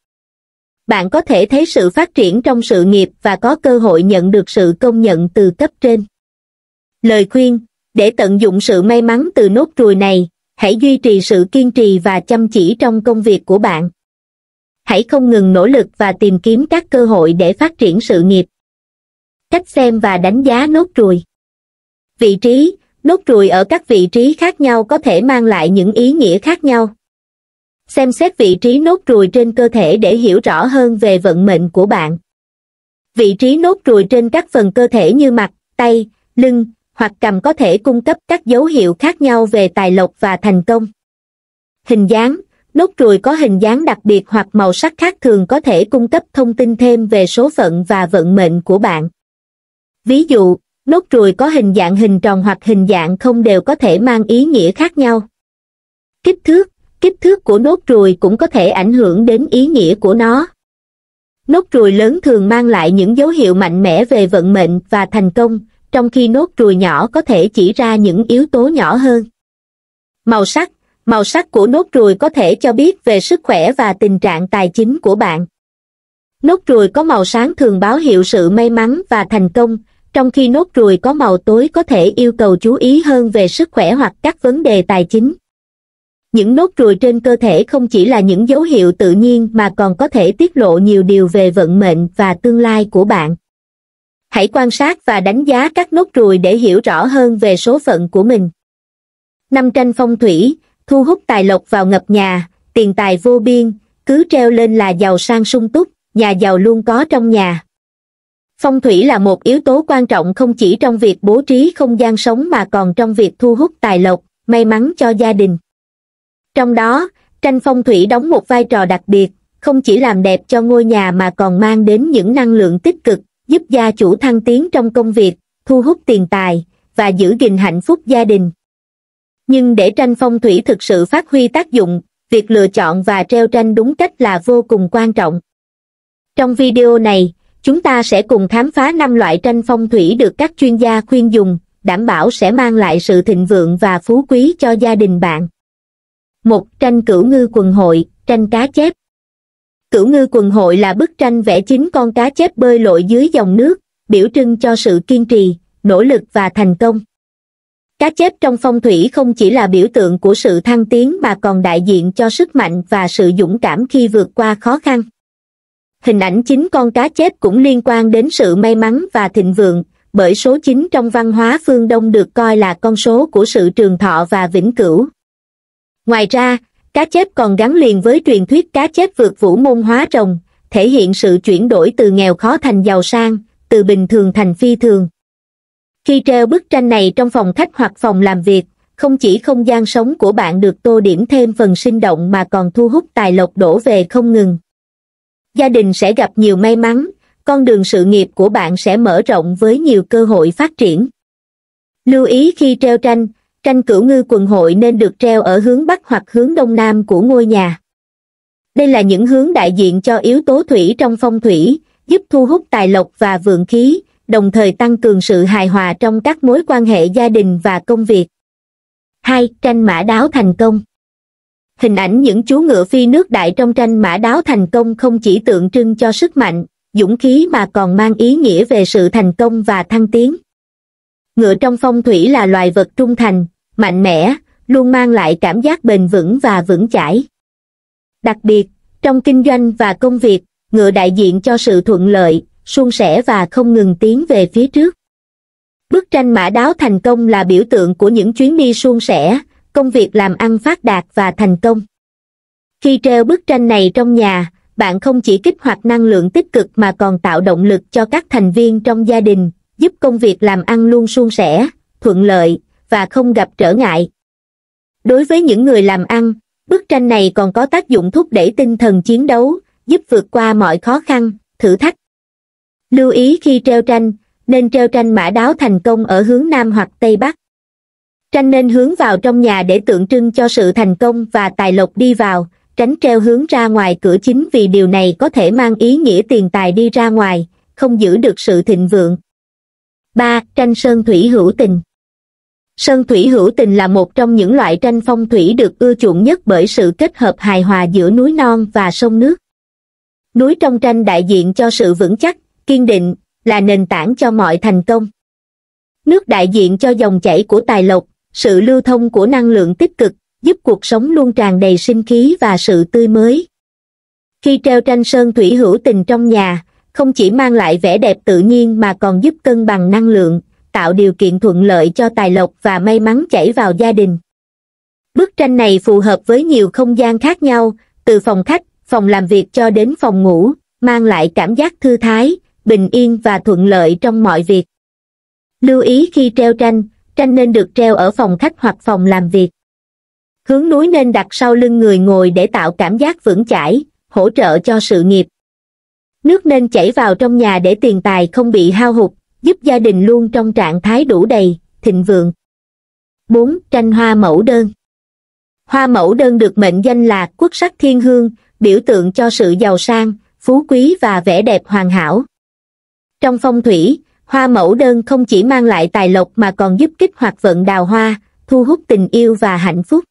Bạn có thể thấy sự phát triển trong sự nghiệp và có cơ hội nhận được sự công nhận từ cấp trên. Lời khuyên, để tận dụng sự may mắn từ nốt ruồi này, hãy duy trì sự kiên trì và chăm chỉ trong công việc của bạn. Hãy không ngừng nỗ lực và tìm kiếm các cơ hội để phát triển sự nghiệp cách xem và đánh giá nốt ruồi. Vị trí, nốt ruồi ở các vị trí khác nhau có thể mang lại những ý nghĩa khác nhau. Xem xét vị trí nốt ruồi trên cơ thể để hiểu rõ hơn về vận mệnh của bạn. Vị trí nốt ruồi trên các phần cơ thể như mặt, tay, lưng hoặc cằm có thể cung cấp các dấu hiệu khác nhau về tài lộc và thành công. Hình dáng, nốt ruồi có hình dáng đặc biệt hoặc màu sắc khác thường có thể cung cấp thông tin thêm về số phận và vận mệnh của bạn. Ví dụ, nốt ruồi có hình dạng hình tròn hoặc hình dạng không đều có thể mang ý nghĩa khác nhau. Kích thước, kích thước của nốt ruồi cũng có thể ảnh hưởng đến ý nghĩa của nó. Nốt ruồi lớn thường mang lại những dấu hiệu mạnh mẽ về vận mệnh và thành công, trong khi nốt ruồi nhỏ có thể chỉ ra những yếu tố nhỏ hơn. Màu sắc Màu sắc của nốt ruồi có thể cho biết về sức khỏe và tình trạng tài chính của bạn. Nốt ruồi có màu sáng thường báo hiệu sự may mắn và thành công, trong khi nốt ruồi có màu tối có thể yêu cầu chú ý hơn về sức khỏe hoặc các vấn đề tài chính những nốt ruồi trên cơ thể không chỉ là những dấu hiệu tự nhiên mà còn có thể tiết lộ nhiều điều về vận mệnh và tương lai của bạn hãy quan sát và đánh giá các nốt ruồi để hiểu rõ hơn về số phận của mình năm tranh phong thủy thu hút tài lộc vào ngập nhà tiền tài vô biên cứ treo lên là giàu sang sung túc nhà giàu luôn có trong nhà phong thủy là một yếu tố quan trọng không chỉ trong việc bố trí không gian sống mà còn trong việc thu hút tài lộc may mắn cho gia đình trong đó tranh phong thủy đóng một vai trò đặc biệt không chỉ làm đẹp cho ngôi nhà mà còn mang đến những năng lượng tích cực giúp gia chủ thăng tiến trong công việc thu hút tiền tài và giữ gìn hạnh phúc gia đình nhưng để tranh phong thủy thực sự phát huy tác dụng việc lựa chọn và treo tranh đúng cách là vô cùng quan trọng trong video này chúng ta sẽ cùng khám phá năm loại tranh phong thủy được các chuyên gia khuyên dùng, đảm bảo sẽ mang lại sự thịnh vượng và phú quý cho gia đình bạn. một Tranh cửu ngư quần hội, tranh cá chép. Cửu ngư quần hội là bức tranh vẽ chính con cá chép bơi lội dưới dòng nước, biểu trưng cho sự kiên trì, nỗ lực và thành công. Cá chép trong phong thủy không chỉ là biểu tượng của sự thăng tiến mà còn đại diện cho sức mạnh và sự dũng cảm khi vượt qua khó khăn hình ảnh chính con cá chép cũng liên quan đến sự may mắn và thịnh vượng bởi số 9 trong văn hóa phương Đông được coi là con số của sự trường thọ và vĩnh cửu. Ngoài ra, cá chép còn gắn liền với truyền thuyết cá chép vượt vũ môn hóa rồng, thể hiện sự chuyển đổi từ nghèo khó thành giàu sang, từ bình thường thành phi thường. Khi treo bức tranh này trong phòng khách hoặc phòng làm việc, không chỉ không gian sống của bạn được tô điểm thêm phần sinh động mà còn thu hút tài lộc đổ về không ngừng gia đình sẽ gặp nhiều may mắn con đường sự nghiệp của bạn sẽ mở rộng với nhiều cơ hội phát triển lưu ý khi treo tranh tranh cửu ngư quần hội nên được treo ở hướng bắc hoặc hướng đông nam của ngôi nhà đây là những hướng đại diện cho yếu tố thủy trong phong thủy giúp thu hút tài lộc và vượng khí đồng thời tăng cường sự hài hòa trong các mối quan hệ gia đình và công việc hai tranh mã đáo thành công hình ảnh những chú ngựa phi nước đại trong tranh mã đáo thành công không chỉ tượng trưng cho sức mạnh, dũng khí mà còn mang ý nghĩa về sự thành công và thăng tiến. Ngựa trong phong thủy là loài vật trung thành, mạnh mẽ, luôn mang lại cảm giác bền vững và vững chãi. Đặc biệt, trong kinh doanh và công việc, ngựa đại diện cho sự thuận lợi, suôn sẻ và không ngừng tiến về phía trước. Bức tranh mã đáo thành công là biểu tượng của những chuyến đi suôn sẻ, công việc làm ăn phát đạt và thành công khi treo bức tranh này trong nhà bạn không chỉ kích hoạt năng lượng tích cực mà còn tạo động lực cho các thành viên trong gia đình giúp công việc làm ăn luôn suôn sẻ thuận lợi và không gặp trở ngại đối với những người làm ăn bức tranh này còn có tác dụng thúc đẩy tinh thần chiến đấu giúp vượt qua mọi khó khăn thử thách lưu ý khi treo tranh nên treo tranh mã đáo thành công ở hướng nam hoặc tây bắc tranh nên hướng vào trong nhà để tượng trưng cho sự thành công và tài lộc đi vào tránh treo hướng ra ngoài cửa chính vì điều này có thể mang ý nghĩa tiền tài đi ra ngoài không giữ được sự thịnh vượng ba tranh sơn thủy hữu tình sơn thủy hữu tình là một trong những loại tranh phong thủy được ưa chuộng nhất bởi sự kết hợp hài hòa giữa núi non và sông nước núi trong tranh đại diện cho sự vững chắc kiên định là nền tảng cho mọi thành công nước đại diện cho dòng chảy của tài lộc sự lưu thông của năng lượng tích cực giúp cuộc sống luôn tràn đầy sinh khí và sự tươi mới. Khi treo tranh sơn thủy hữu tình trong nhà, không chỉ mang lại vẻ đẹp tự nhiên mà còn giúp cân bằng năng lượng, tạo điều kiện thuận lợi cho tài lộc và may mắn chảy vào gia đình. Bức tranh này phù hợp với nhiều không gian khác nhau, từ phòng khách, phòng làm việc cho đến phòng ngủ, mang lại cảm giác thư thái, bình yên và thuận lợi trong mọi việc. Lưu ý khi treo tranh, tranh nên được treo ở phòng khách hoặc phòng làm việc hướng núi nên đặt sau lưng người ngồi để tạo cảm giác vững chãi hỗ trợ cho sự nghiệp nước nên chảy vào trong nhà để tiền tài không bị hao hụt giúp gia đình luôn trong trạng thái đủ đầy thịnh vượng 4. Tranh hoa mẫu đơn Hoa mẫu đơn được mệnh danh là quốc sắc thiên hương, biểu tượng cho sự giàu sang, phú quý và vẻ đẹp hoàn hảo. Trong phong thủy, hoa mẫu đơn không chỉ mang lại tài lộc mà còn giúp kích hoạt vận đào hoa thu hút tình yêu và hạnh phúc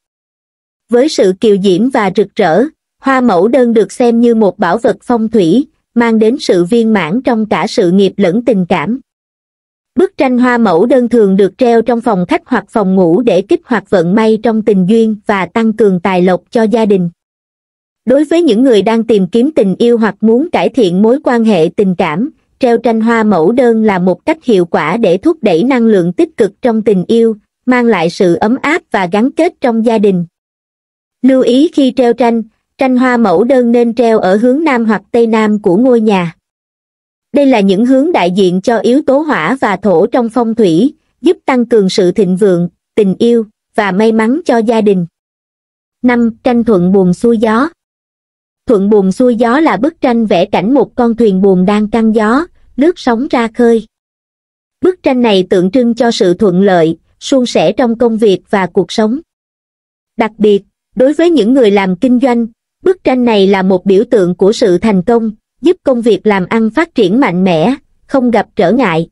với sự kiều diễm và rực rỡ hoa mẫu đơn được xem như một bảo vật phong thủy mang đến sự viên mãn trong cả sự nghiệp lẫn tình cảm bức tranh hoa mẫu đơn thường được treo trong phòng khách hoặc phòng ngủ để kích hoạt vận may trong tình duyên và tăng cường tài lộc cho gia đình đối với những người đang tìm kiếm tình yêu hoặc muốn cải thiện mối quan hệ tình cảm treo tranh hoa mẫu đơn là một cách hiệu quả để thúc đẩy năng lượng tích cực trong tình yêu, mang lại sự ấm áp và gắn kết trong gia đình. Lưu ý khi treo tranh, tranh hoa mẫu đơn nên treo ở hướng nam hoặc tây nam của ngôi nhà. Đây là những hướng đại diện cho yếu tố hỏa và thổ trong phong thủy, giúp tăng cường sự thịnh vượng, tình yêu và may mắn cho gia đình. 5. Tranh thuận buồn xuôi gió thuận buồm xuôi gió là bức tranh vẽ cảnh một con thuyền buồm đang căng gió, nước sóng ra khơi. Bức tranh này tượng trưng cho sự thuận lợi, suôn sẻ trong công việc và cuộc sống. Đặc biệt, đối với những người làm kinh doanh, bức tranh này là một biểu tượng của sự thành công, giúp công việc làm ăn phát triển mạnh mẽ, không gặp trở ngại.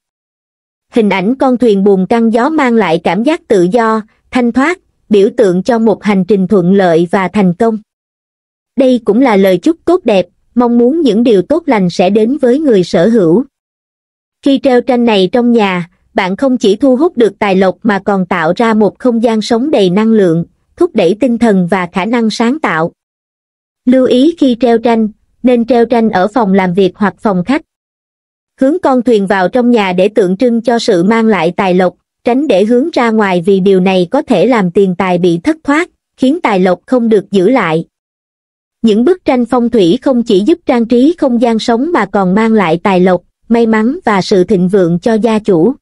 Hình ảnh con thuyền buồm căng gió mang lại cảm giác tự do, thanh thoát, biểu tượng cho một hành trình thuận lợi và thành công đây cũng là lời chúc tốt đẹp mong muốn những điều tốt lành sẽ đến với người sở hữu khi treo tranh này trong nhà bạn không chỉ thu hút được tài lộc mà còn tạo ra một không gian sống đầy năng lượng thúc đẩy tinh thần và khả năng sáng tạo lưu ý khi treo tranh nên treo tranh ở phòng làm việc hoặc phòng khách hướng con thuyền vào trong nhà để tượng trưng cho sự mang lại tài lộc tránh để hướng ra ngoài vì điều này có thể làm tiền tài bị thất thoát khiến tài lộc không được giữ lại những bức tranh phong thủy không chỉ giúp trang trí không gian sống mà còn mang lại tài lộc, may mắn và sự thịnh vượng cho gia chủ.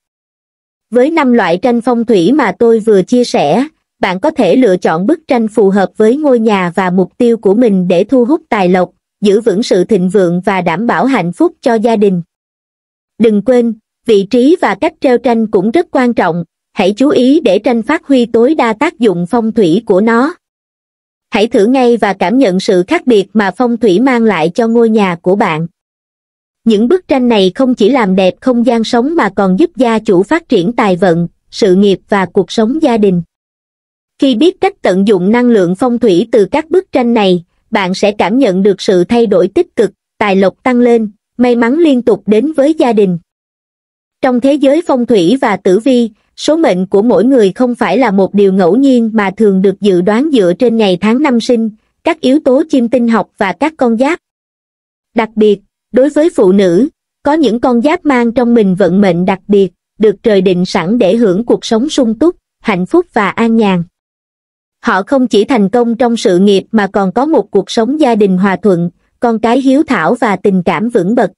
Với 5 loại tranh phong thủy mà tôi vừa chia sẻ, bạn có thể lựa chọn bức tranh phù hợp với ngôi nhà và mục tiêu của mình để thu hút tài lộc, giữ vững sự thịnh vượng và đảm bảo hạnh phúc cho gia đình. Đừng quên, vị trí và cách treo tranh cũng rất quan trọng, hãy chú ý để tranh phát huy tối đa tác dụng phong thủy của nó hãy thử ngay và cảm nhận sự khác biệt mà phong thủy mang lại cho ngôi nhà của bạn những bức tranh này không chỉ làm đẹp không gian sống mà còn giúp gia chủ phát triển tài vận sự nghiệp và cuộc sống gia đình khi biết cách tận dụng năng lượng phong thủy từ các bức tranh này bạn sẽ cảm nhận được sự thay đổi tích cực tài lộc tăng lên may mắn liên tục đến với gia đình trong thế giới phong thủy và tử vi số mệnh của mỗi người không phải là một điều ngẫu nhiên mà thường được dự đoán dựa trên ngày tháng năm sinh, các yếu tố chiêm tinh học và các con giáp. Đặc biệt, đối với phụ nữ, có những con giáp mang trong mình vận mệnh đặc biệt, được trời định sẵn để hưởng cuộc sống sung túc, hạnh phúc và an nhàn. Họ không chỉ thành công trong sự nghiệp mà còn có một cuộc sống gia đình hòa thuận, con cái hiếu thảo và tình cảm vững bậc.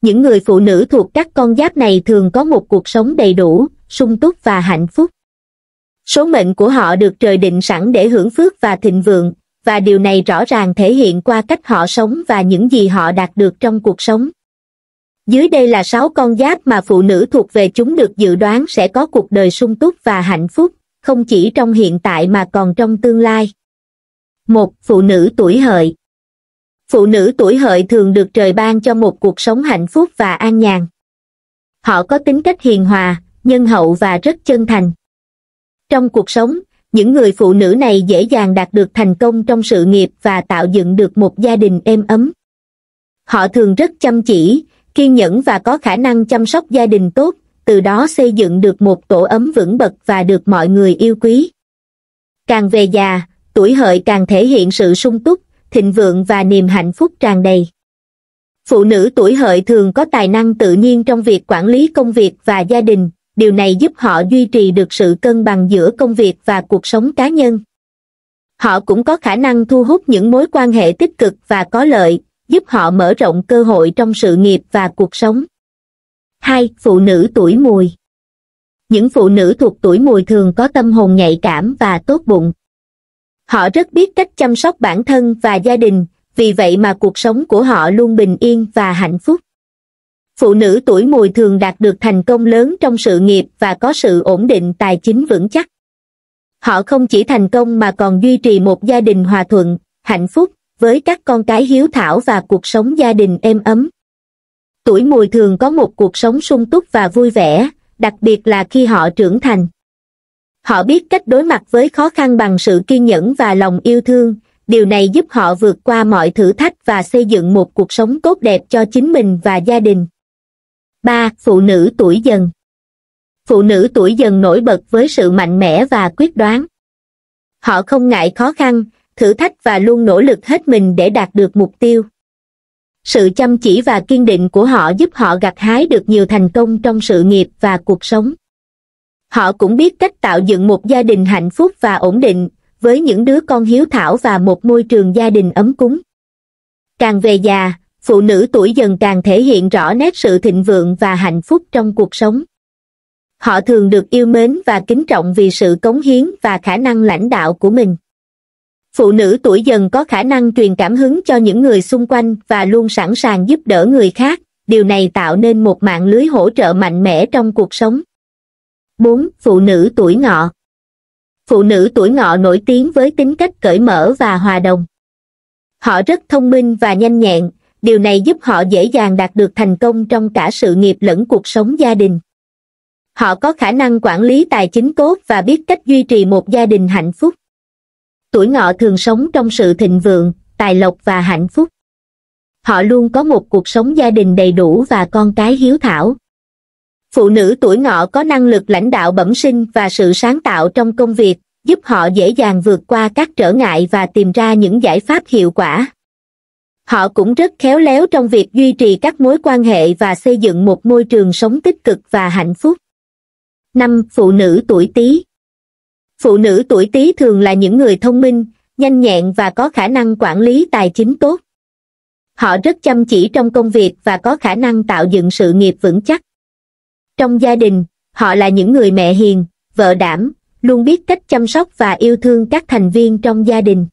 Những người phụ nữ thuộc các con giáp này thường có một cuộc sống đầy đủ, sung túc và hạnh phúc. Số mệnh của họ được trời định sẵn để hưởng phước và thịnh vượng, và điều này rõ ràng thể hiện qua cách họ sống và những gì họ đạt được trong cuộc sống. Dưới đây là 6 con giáp mà phụ nữ thuộc về chúng được dự đoán sẽ có cuộc đời sung túc và hạnh phúc, không chỉ trong hiện tại mà còn trong tương lai. một Phụ nữ tuổi hợi Phụ nữ tuổi hợi thường được trời ban cho một cuộc sống hạnh phúc và an nhàn. Họ có tính cách hiền hòa, nhân hậu và rất chân thành. Trong cuộc sống, những người phụ nữ này dễ dàng đạt được thành công trong sự nghiệp và tạo dựng được một gia đình êm ấm. Họ thường rất chăm chỉ, kiên nhẫn và có khả năng chăm sóc gia đình tốt, từ đó xây dựng được một tổ ấm vững bật và được mọi người yêu quý. Càng về già, tuổi hợi càng thể hiện sự sung túc, thịnh vượng và niềm hạnh phúc tràn đầy. Phụ nữ tuổi hợi thường có tài năng tự nhiên trong việc quản lý công việc và gia đình, điều này giúp họ duy trì được sự cân bằng giữa công việc và cuộc sống cá nhân họ cũng có khả năng thu hút những mối quan hệ tích cực và có lợi giúp họ mở rộng cơ hội trong sự nghiệp và cuộc sống hai phụ nữ tuổi mùi những phụ nữ thuộc tuổi mùi thường có tâm hồn nhạy cảm và tốt bụng họ rất biết cách chăm sóc bản thân và gia đình vì vậy mà cuộc sống của họ luôn bình yên và hạnh phúc phụ nữ tuổi mùi thường đạt được thành công lớn trong sự nghiệp và có sự ổn định tài chính vững chắc. Họ không chỉ thành công mà còn duy trì một gia đình hòa thuận, hạnh phúc, với các con cái hiếu thảo và cuộc sống gia đình êm ấm. Tuổi mùi thường có một cuộc sống sung túc và vui vẻ, đặc biệt là khi họ trưởng thành. Họ biết cách đối mặt với khó khăn bằng sự kiên nhẫn và lòng yêu thương, điều này giúp họ vượt qua mọi thử thách và xây dựng một cuộc sống tốt đẹp cho chính mình và gia đình ba phụ nữ tuổi dần phụ nữ tuổi dần nổi bật với sự mạnh mẽ và quyết đoán họ không ngại khó khăn thử thách và luôn nỗ lực hết mình để đạt được mục tiêu sự chăm chỉ và kiên định của họ giúp họ gặt hái được nhiều thành công trong sự nghiệp và cuộc sống họ cũng biết cách tạo dựng một gia đình hạnh phúc và ổn định với những đứa con hiếu thảo và một môi trường gia đình ấm cúng càng về già phụ nữ tuổi dần càng thể hiện rõ nét sự thịnh vượng và hạnh phúc trong cuộc sống họ thường được yêu mến và kính trọng vì sự cống hiến và khả năng lãnh đạo của mình phụ nữ tuổi dần có khả năng truyền cảm hứng cho những người xung quanh và luôn sẵn sàng giúp đỡ người khác điều này tạo nên một mạng lưới hỗ trợ mạnh mẽ trong cuộc sống 4. Phụ nữ tuổi ngọ Phụ nữ tuổi ngọ nổi tiếng với tính cách cởi mở và hòa đồng. Họ rất thông minh và nhanh nhẹn, điều này giúp họ dễ dàng đạt được thành công trong cả sự nghiệp lẫn cuộc sống gia đình họ có khả năng quản lý tài chính tốt và biết cách duy trì một gia đình hạnh phúc tuổi ngọ thường sống trong sự thịnh vượng tài lộc và hạnh phúc họ luôn có một cuộc sống gia đình đầy đủ và con cái hiếu thảo phụ nữ tuổi ngọ có năng lực lãnh đạo bẩm sinh và sự sáng tạo trong công việc giúp họ dễ dàng vượt qua các trở ngại và tìm ra những giải pháp hiệu quả họ cũng rất khéo léo trong việc duy trì các mối quan hệ và xây dựng một môi trường sống tích cực và hạnh phúc năm phụ nữ tuổi tý phụ nữ tuổi tý thường là những người thông minh nhanh nhẹn và có khả năng quản lý tài chính tốt họ rất chăm chỉ trong công việc và có khả năng tạo dựng sự nghiệp vững chắc trong gia đình họ là những người mẹ hiền vợ đảm luôn biết cách chăm sóc và yêu thương các thành viên trong gia đình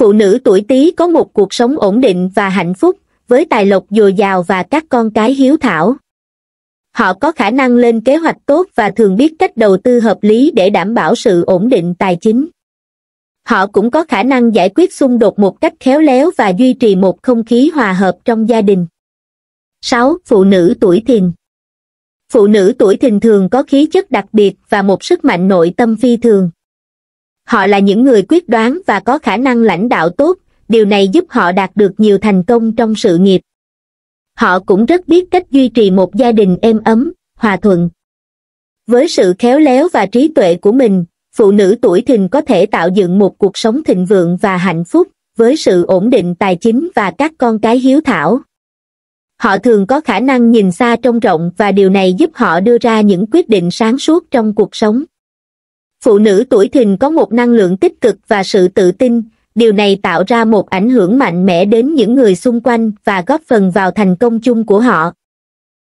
phụ nữ tuổi tý có một cuộc sống ổn định và hạnh phúc với tài lộc dồi dào và các con cái hiếu thảo họ có khả năng lên kế hoạch tốt và thường biết cách đầu tư hợp lý để đảm bảo sự ổn định tài chính họ cũng có khả năng giải quyết xung đột một cách khéo léo và duy trì một không khí hòa hợp trong gia đình sáu phụ nữ tuổi thìn phụ nữ tuổi thìn thường có khí chất đặc biệt và một sức mạnh nội tâm phi thường họ là những người quyết đoán và có khả năng lãnh đạo tốt điều này giúp họ đạt được nhiều thành công trong sự nghiệp họ cũng rất biết cách duy trì một gia đình êm ấm hòa thuận với sự khéo léo và trí tuệ của mình phụ nữ tuổi thìn có thể tạo dựng một cuộc sống thịnh vượng và hạnh phúc với sự ổn định tài chính và các con cái hiếu thảo họ thường có khả năng nhìn xa trông rộng và điều này giúp họ đưa ra những quyết định sáng suốt trong cuộc sống phụ nữ tuổi thìn có một năng lượng tích cực và sự tự tin điều này tạo ra một ảnh hưởng mạnh mẽ đến những người xung quanh và góp phần vào thành công chung của họ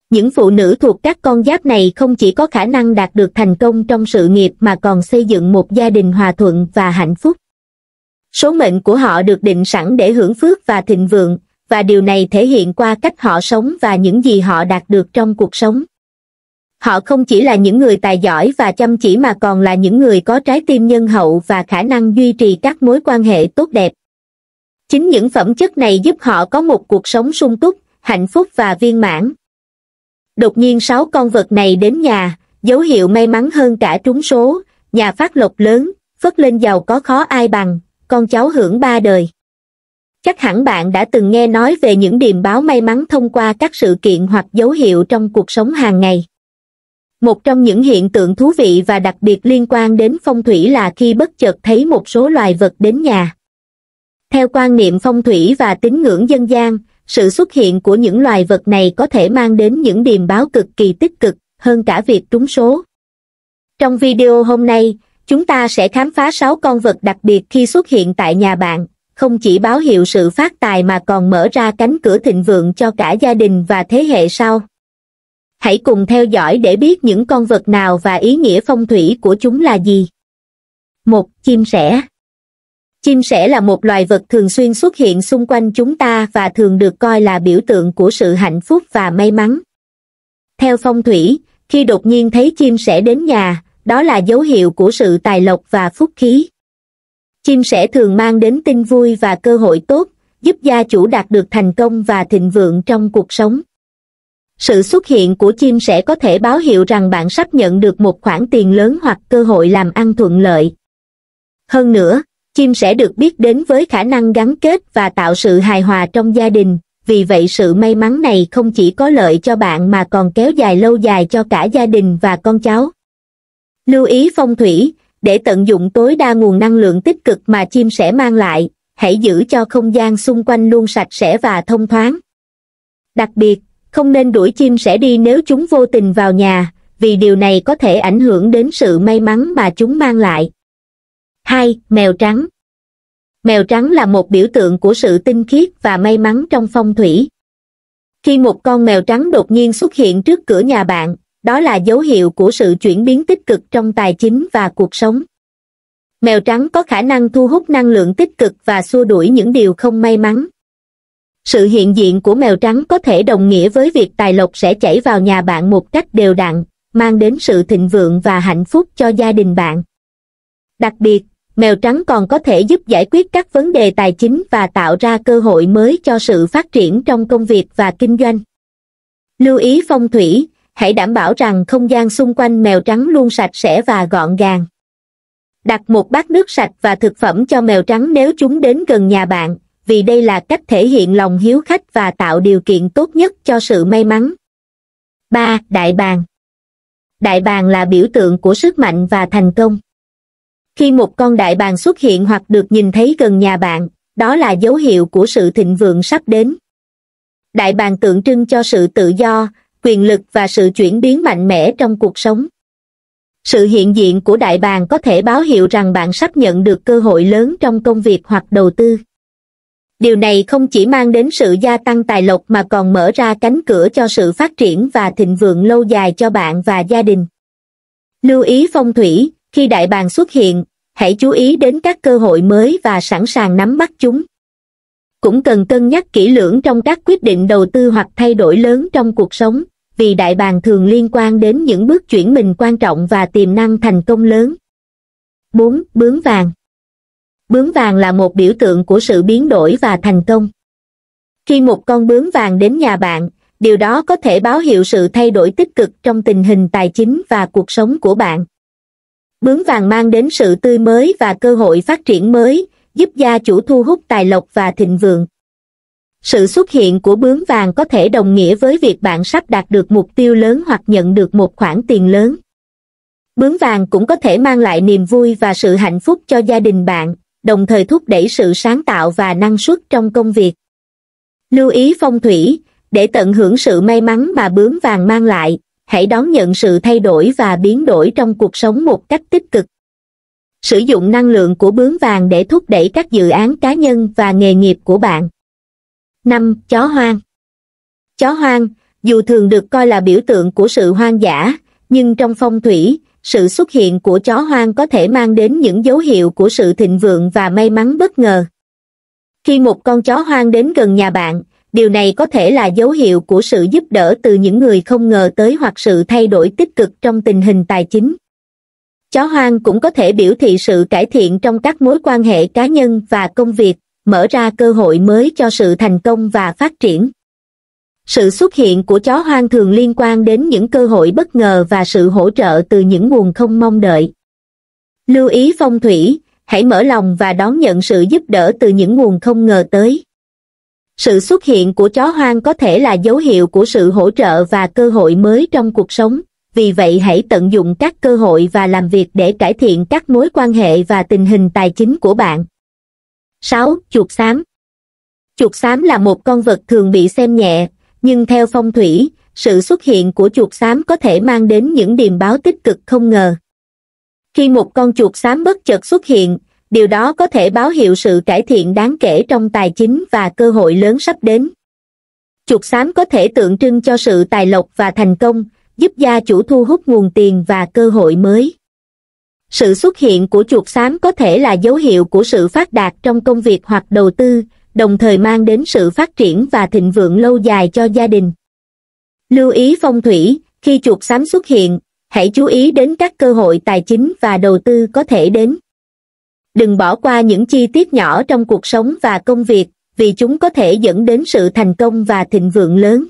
những phụ nữ thuộc các con giáp này không chỉ có khả năng đạt được thành công trong sự nghiệp mà còn xây dựng một gia đình hòa thuận và hạnh phúc số mệnh của họ được định sẵn để hưởng phước và thịnh vượng và điều này thể hiện qua cách họ sống và những gì họ đạt được trong cuộc sống họ không chỉ là những người tài giỏi và chăm chỉ mà còn là những người có trái tim nhân hậu và khả năng duy trì các mối quan hệ tốt đẹp chính những phẩm chất này giúp họ có một cuộc sống sung túc hạnh phúc và viên mãn đột nhiên sáu con vật này đến nhà dấu hiệu may mắn hơn cả trúng số nhà phát lộc lớn phất lên giàu có khó ai bằng con cháu hưởng ba đời chắc hẳn bạn đã từng nghe nói về những điềm báo may mắn thông qua các sự kiện hoặc dấu hiệu trong cuộc sống hàng ngày một trong những hiện tượng thú vị và đặc biệt liên quan đến phong thủy là khi bất chợt thấy một số loài vật đến nhà theo quan niệm phong thủy và tín ngưỡng dân gian sự xuất hiện của những loài vật này có thể mang đến những điềm báo cực kỳ tích cực hơn cả việc trúng số trong video hôm nay chúng ta sẽ khám phá 6 con vật đặc biệt khi xuất hiện tại nhà bạn không chỉ báo hiệu sự phát tài mà còn mở ra cánh cửa thịnh vượng cho cả gia đình và thế hệ sau hãy cùng theo dõi để biết những con vật nào và ý nghĩa phong thủy của chúng là gì. một Chim sẻ Chim sẻ là một loài vật thường xuyên xuất hiện xung quanh chúng ta và thường được coi là biểu tượng của sự hạnh phúc và may mắn. Theo phong thủy, khi đột nhiên thấy chim sẻ đến nhà, đó là dấu hiệu của sự tài lộc và phúc khí. Chim sẻ thường mang đến tin vui và cơ hội tốt, giúp gia chủ đạt được thành công và thịnh vượng trong cuộc sống sự xuất hiện của chim sẽ có thể báo hiệu rằng bạn sắp nhận được một khoản tiền lớn hoặc cơ hội làm ăn thuận lợi. Hơn nữa, chim sẽ được biết đến với khả năng gắn kết và tạo sự hài hòa trong gia đình, vì vậy sự may mắn này không chỉ có lợi cho bạn mà còn kéo dài lâu dài cho cả gia đình và con cháu. Lưu ý phong thủy, để tận dụng tối đa nguồn năng lượng tích cực mà chim sẽ mang lại, hãy giữ cho không gian xung quanh luôn sạch sẽ và thông thoáng. Đặc biệt, không nên đuổi chim sẻ đi nếu chúng vô tình vào nhà, vì điều này có thể ảnh hưởng đến sự may mắn mà chúng mang lại. 2. Mèo trắng Mèo trắng là một biểu tượng của sự tinh khiết và may mắn trong phong thủy. Khi một con mèo trắng đột nhiên xuất hiện trước cửa nhà bạn, đó là dấu hiệu của sự chuyển biến tích cực trong tài chính và cuộc sống. Mèo trắng có khả năng thu hút năng lượng tích cực và xua đuổi những điều không may mắn sự hiện diện của mèo trắng có thể đồng nghĩa với việc tài lộc sẽ chảy vào nhà bạn một cách đều đặn mang đến sự thịnh vượng và hạnh phúc cho gia đình bạn đặc biệt mèo trắng còn có thể giúp giải quyết các vấn đề tài chính và tạo ra cơ hội mới cho sự phát triển trong công việc và kinh doanh lưu ý phong thủy hãy đảm bảo rằng không gian xung quanh mèo trắng luôn sạch sẽ và gọn gàng đặt một bát nước sạch và thực phẩm cho mèo trắng nếu chúng đến gần nhà bạn vì đây là cách thể hiện lòng hiếu khách và tạo điều kiện tốt nhất cho sự may mắn. 3. Đại bàng Đại bàng là biểu tượng của sức mạnh và thành công. Khi một con đại bàng xuất hiện hoặc được nhìn thấy gần nhà bạn, đó là dấu hiệu của sự thịnh vượng sắp đến. Đại bàng tượng trưng cho sự tự do, quyền lực và sự chuyển biến mạnh mẽ trong cuộc sống. Sự hiện diện của đại bàng có thể báo hiệu rằng bạn sắp nhận được cơ hội lớn trong công việc hoặc đầu tư điều này không chỉ mang đến sự gia tăng tài lộc mà còn mở ra cánh cửa cho sự phát triển và thịnh vượng lâu dài cho bạn và gia đình lưu ý phong thủy khi đại bàng xuất hiện hãy chú ý đến các cơ hội mới và sẵn sàng nắm bắt chúng cũng cần cân nhắc kỹ lưỡng trong các quyết định đầu tư hoặc thay đổi lớn trong cuộc sống vì đại bàng thường liên quan đến những bước chuyển mình quan trọng và tiềm năng thành công lớn 4. Bướm vàng bướm vàng là một biểu tượng của sự biến đổi và thành công khi một con bướm vàng đến nhà bạn điều đó có thể báo hiệu sự thay đổi tích cực trong tình hình tài chính và cuộc sống của bạn bướm vàng mang đến sự tươi mới và cơ hội phát triển mới giúp gia chủ thu hút tài lộc và thịnh vượng sự xuất hiện của bướm vàng có thể đồng nghĩa với việc bạn sắp đạt được mục tiêu lớn hoặc nhận được một khoản tiền lớn bướm vàng cũng có thể mang lại niềm vui và sự hạnh phúc cho gia đình bạn đồng thời thúc đẩy sự sáng tạo và năng suất trong công việc. Lưu ý phong thủy, để tận hưởng sự may mắn mà bướm vàng mang lại, hãy đón nhận sự thay đổi và biến đổi trong cuộc sống một cách tích cực. Sử dụng năng lượng của bướm vàng để thúc đẩy các dự án cá nhân và nghề nghiệp của bạn. 5. Chó hoang Chó hoang, dù thường được coi là biểu tượng của sự hoang dã, nhưng trong phong thủy, sự xuất hiện của chó hoang có thể mang đến những dấu hiệu của sự thịnh vượng và may mắn bất ngờ. Khi một con chó hoang đến gần nhà bạn, điều này có thể là dấu hiệu của sự giúp đỡ từ những người không ngờ tới hoặc sự thay đổi tích cực trong tình hình tài chính. Chó hoang cũng có thể biểu thị sự cải thiện trong các mối quan hệ cá nhân và công việc, mở ra cơ hội mới cho sự thành công và phát triển. Sự xuất hiện của chó hoang thường liên quan đến những cơ hội bất ngờ và sự hỗ trợ từ những nguồn không mong đợi. Lưu ý phong thủy, hãy mở lòng và đón nhận sự giúp đỡ từ những nguồn không ngờ tới. Sự xuất hiện của chó hoang có thể là dấu hiệu của sự hỗ trợ và cơ hội mới trong cuộc sống, vì vậy hãy tận dụng các cơ hội và làm việc để cải thiện các mối quan hệ và tình hình tài chính của bạn. 6. Chuột xám Chuột xám là một con vật thường bị xem nhẹ, nhưng theo phong thủy, sự xuất hiện của chuột xám có thể mang đến những điềm báo tích cực không ngờ. Khi một con chuột xám bất chợt xuất hiện, điều đó có thể báo hiệu sự cải thiện đáng kể trong tài chính và cơ hội lớn sắp đến. Chuột xám có thể tượng trưng cho sự tài lộc và thành công, giúp gia chủ thu hút nguồn tiền và cơ hội mới. Sự xuất hiện của chuột xám có thể là dấu hiệu của sự phát đạt trong công việc hoặc đầu tư, đồng thời mang đến sự phát triển và thịnh vượng lâu dài cho gia đình. Lưu ý phong thủy, khi chuột xám xuất hiện, hãy chú ý đến các cơ hội tài chính và đầu tư có thể đến. Đừng bỏ qua những chi tiết nhỏ trong cuộc sống và công việc, vì chúng có thể dẫn đến sự thành công và thịnh vượng lớn.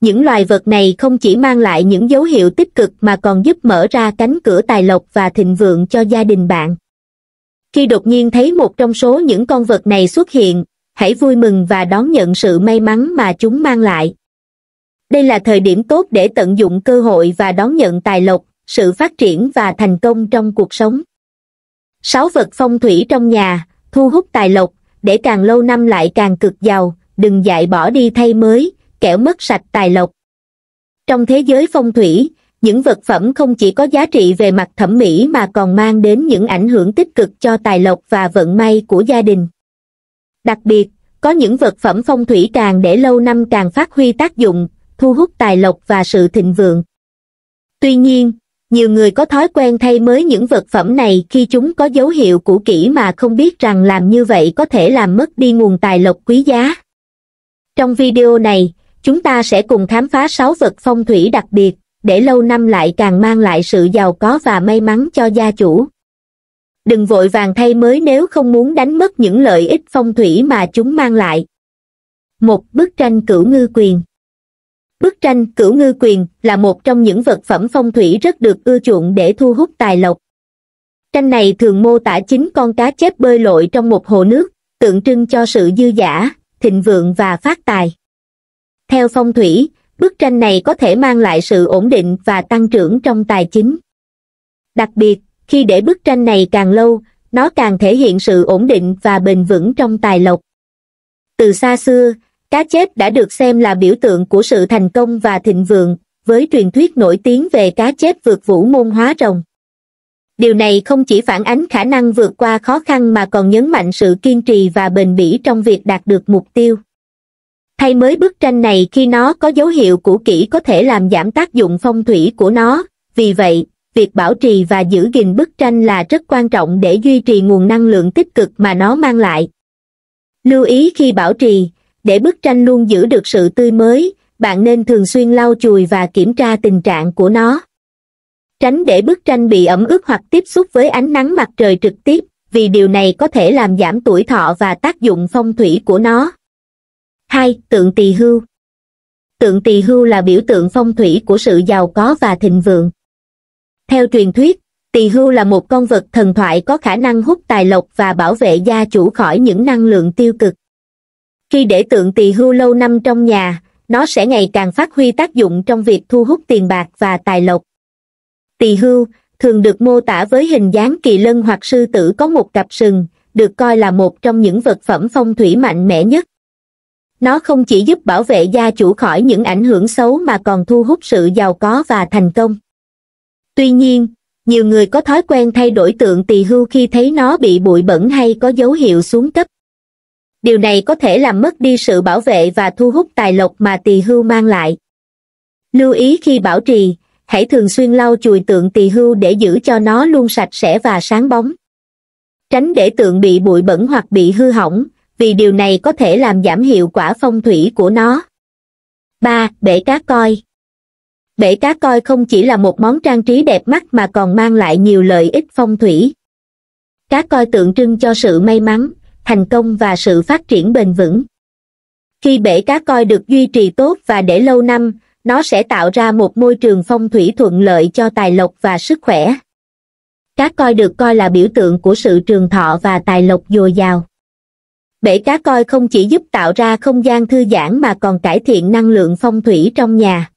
Những loài vật này không chỉ mang lại những dấu hiệu tích cực mà còn giúp mở ra cánh cửa tài lộc và thịnh vượng cho gia đình bạn khi đột nhiên thấy một trong số những con vật này xuất hiện hãy vui mừng và đón nhận sự may mắn mà chúng mang lại đây là thời điểm tốt để tận dụng cơ hội và đón nhận tài lộc sự phát triển và thành công trong cuộc sống sáu vật phong thủy trong nhà thu hút tài lộc để càng lâu năm lại càng cực giàu đừng dại bỏ đi thay mới kẻo mất sạch tài lộc trong thế giới phong thủy những vật phẩm không chỉ có giá trị về mặt thẩm mỹ mà còn mang đến những ảnh hưởng tích cực cho tài lộc và vận may của gia đình đặc biệt có những vật phẩm phong thủy càng để lâu năm càng phát huy tác dụng thu hút tài lộc và sự thịnh vượng tuy nhiên nhiều người có thói quen thay mới những vật phẩm này khi chúng có dấu hiệu cũ kỹ mà không biết rằng làm như vậy có thể làm mất đi nguồn tài lộc quý giá trong video này chúng ta sẽ cùng khám phá 6 vật phong thủy đặc biệt để lâu năm lại càng mang lại sự giàu có và may mắn cho gia chủ. Đừng vội vàng thay mới nếu không muốn đánh mất những lợi ích phong thủy mà chúng mang lại. Một bức tranh cửu ngư quyền Bức tranh cửu ngư quyền là một trong những vật phẩm phong thủy rất được ưa chuộng để thu hút tài lộc. Tranh này thường mô tả chính con cá chép bơi lội trong một hồ nước, tượng trưng cho sự dư giả, thịnh vượng và phát tài. Theo phong thủy, bức tranh này có thể mang lại sự ổn định và tăng trưởng trong tài chính đặc biệt khi để bức tranh này càng lâu nó càng thể hiện sự ổn định và bền vững trong tài lộc từ xa xưa cá chép đã được xem là biểu tượng của sự thành công và thịnh vượng với truyền thuyết nổi tiếng về cá chép vượt vũ môn hóa rồng điều này không chỉ phản ánh khả năng vượt qua khó khăn mà còn nhấn mạnh sự kiên trì và bền bỉ trong việc đạt được mục tiêu Thay mới bức tranh này khi nó có dấu hiệu cũ kỹ có thể làm giảm tác dụng phong thủy của nó, vì vậy, việc bảo trì và giữ gìn bức tranh là rất quan trọng để duy trì nguồn năng lượng tích cực mà nó mang lại. Lưu ý khi bảo trì, để bức tranh luôn giữ được sự tươi mới, bạn nên thường xuyên lau chùi và kiểm tra tình trạng của nó. Tránh để bức tranh bị ẩm ướt hoặc tiếp xúc với ánh nắng mặt trời trực tiếp, vì điều này có thể làm giảm tuổi thọ và tác dụng phong thủy của nó hai tượng tỳ hưu tượng tỳ hưu là biểu tượng phong thủy của sự giàu có và thịnh vượng theo truyền thuyết tỳ hưu là một con vật thần thoại có khả năng hút tài lộc và bảo vệ gia chủ khỏi những năng lượng tiêu cực khi để tượng tỳ hưu lâu năm trong nhà nó sẽ ngày càng phát huy tác dụng trong việc thu hút tiền bạc và tài lộc tỳ hưu thường được mô tả với hình dáng kỳ lân hoặc sư tử có một cặp sừng được coi là một trong những vật phẩm phong thủy mạnh mẽ nhất nó không chỉ giúp bảo vệ gia chủ khỏi những ảnh hưởng xấu mà còn thu hút sự giàu có và thành công. Tuy nhiên, nhiều người có thói quen thay đổi tượng tỳ hưu khi thấy nó bị bụi bẩn hay có dấu hiệu xuống cấp. Điều này có thể làm mất đi sự bảo vệ và thu hút tài lộc mà tỳ hưu mang lại. Lưu ý khi bảo trì, hãy thường xuyên lau chùi tượng tỳ hưu để giữ cho nó luôn sạch sẽ và sáng bóng. Tránh để tượng bị bụi bẩn hoặc bị hư hỏng, vì điều này có thể làm giảm hiệu quả phong thủy của nó ba bể cá coi bể cá coi không chỉ là một món trang trí đẹp mắt mà còn mang lại nhiều lợi ích phong thủy cá coi tượng trưng cho sự may mắn thành công và sự phát triển bền vững khi bể cá coi được duy trì tốt và để lâu năm nó sẽ tạo ra một môi trường phong thủy thuận lợi cho tài lộc và sức khỏe cá coi được coi là biểu tượng của sự trường thọ và tài lộc dồi dào bể cá coi không chỉ giúp tạo ra không gian thư giãn mà còn cải thiện năng lượng phong thủy trong nhà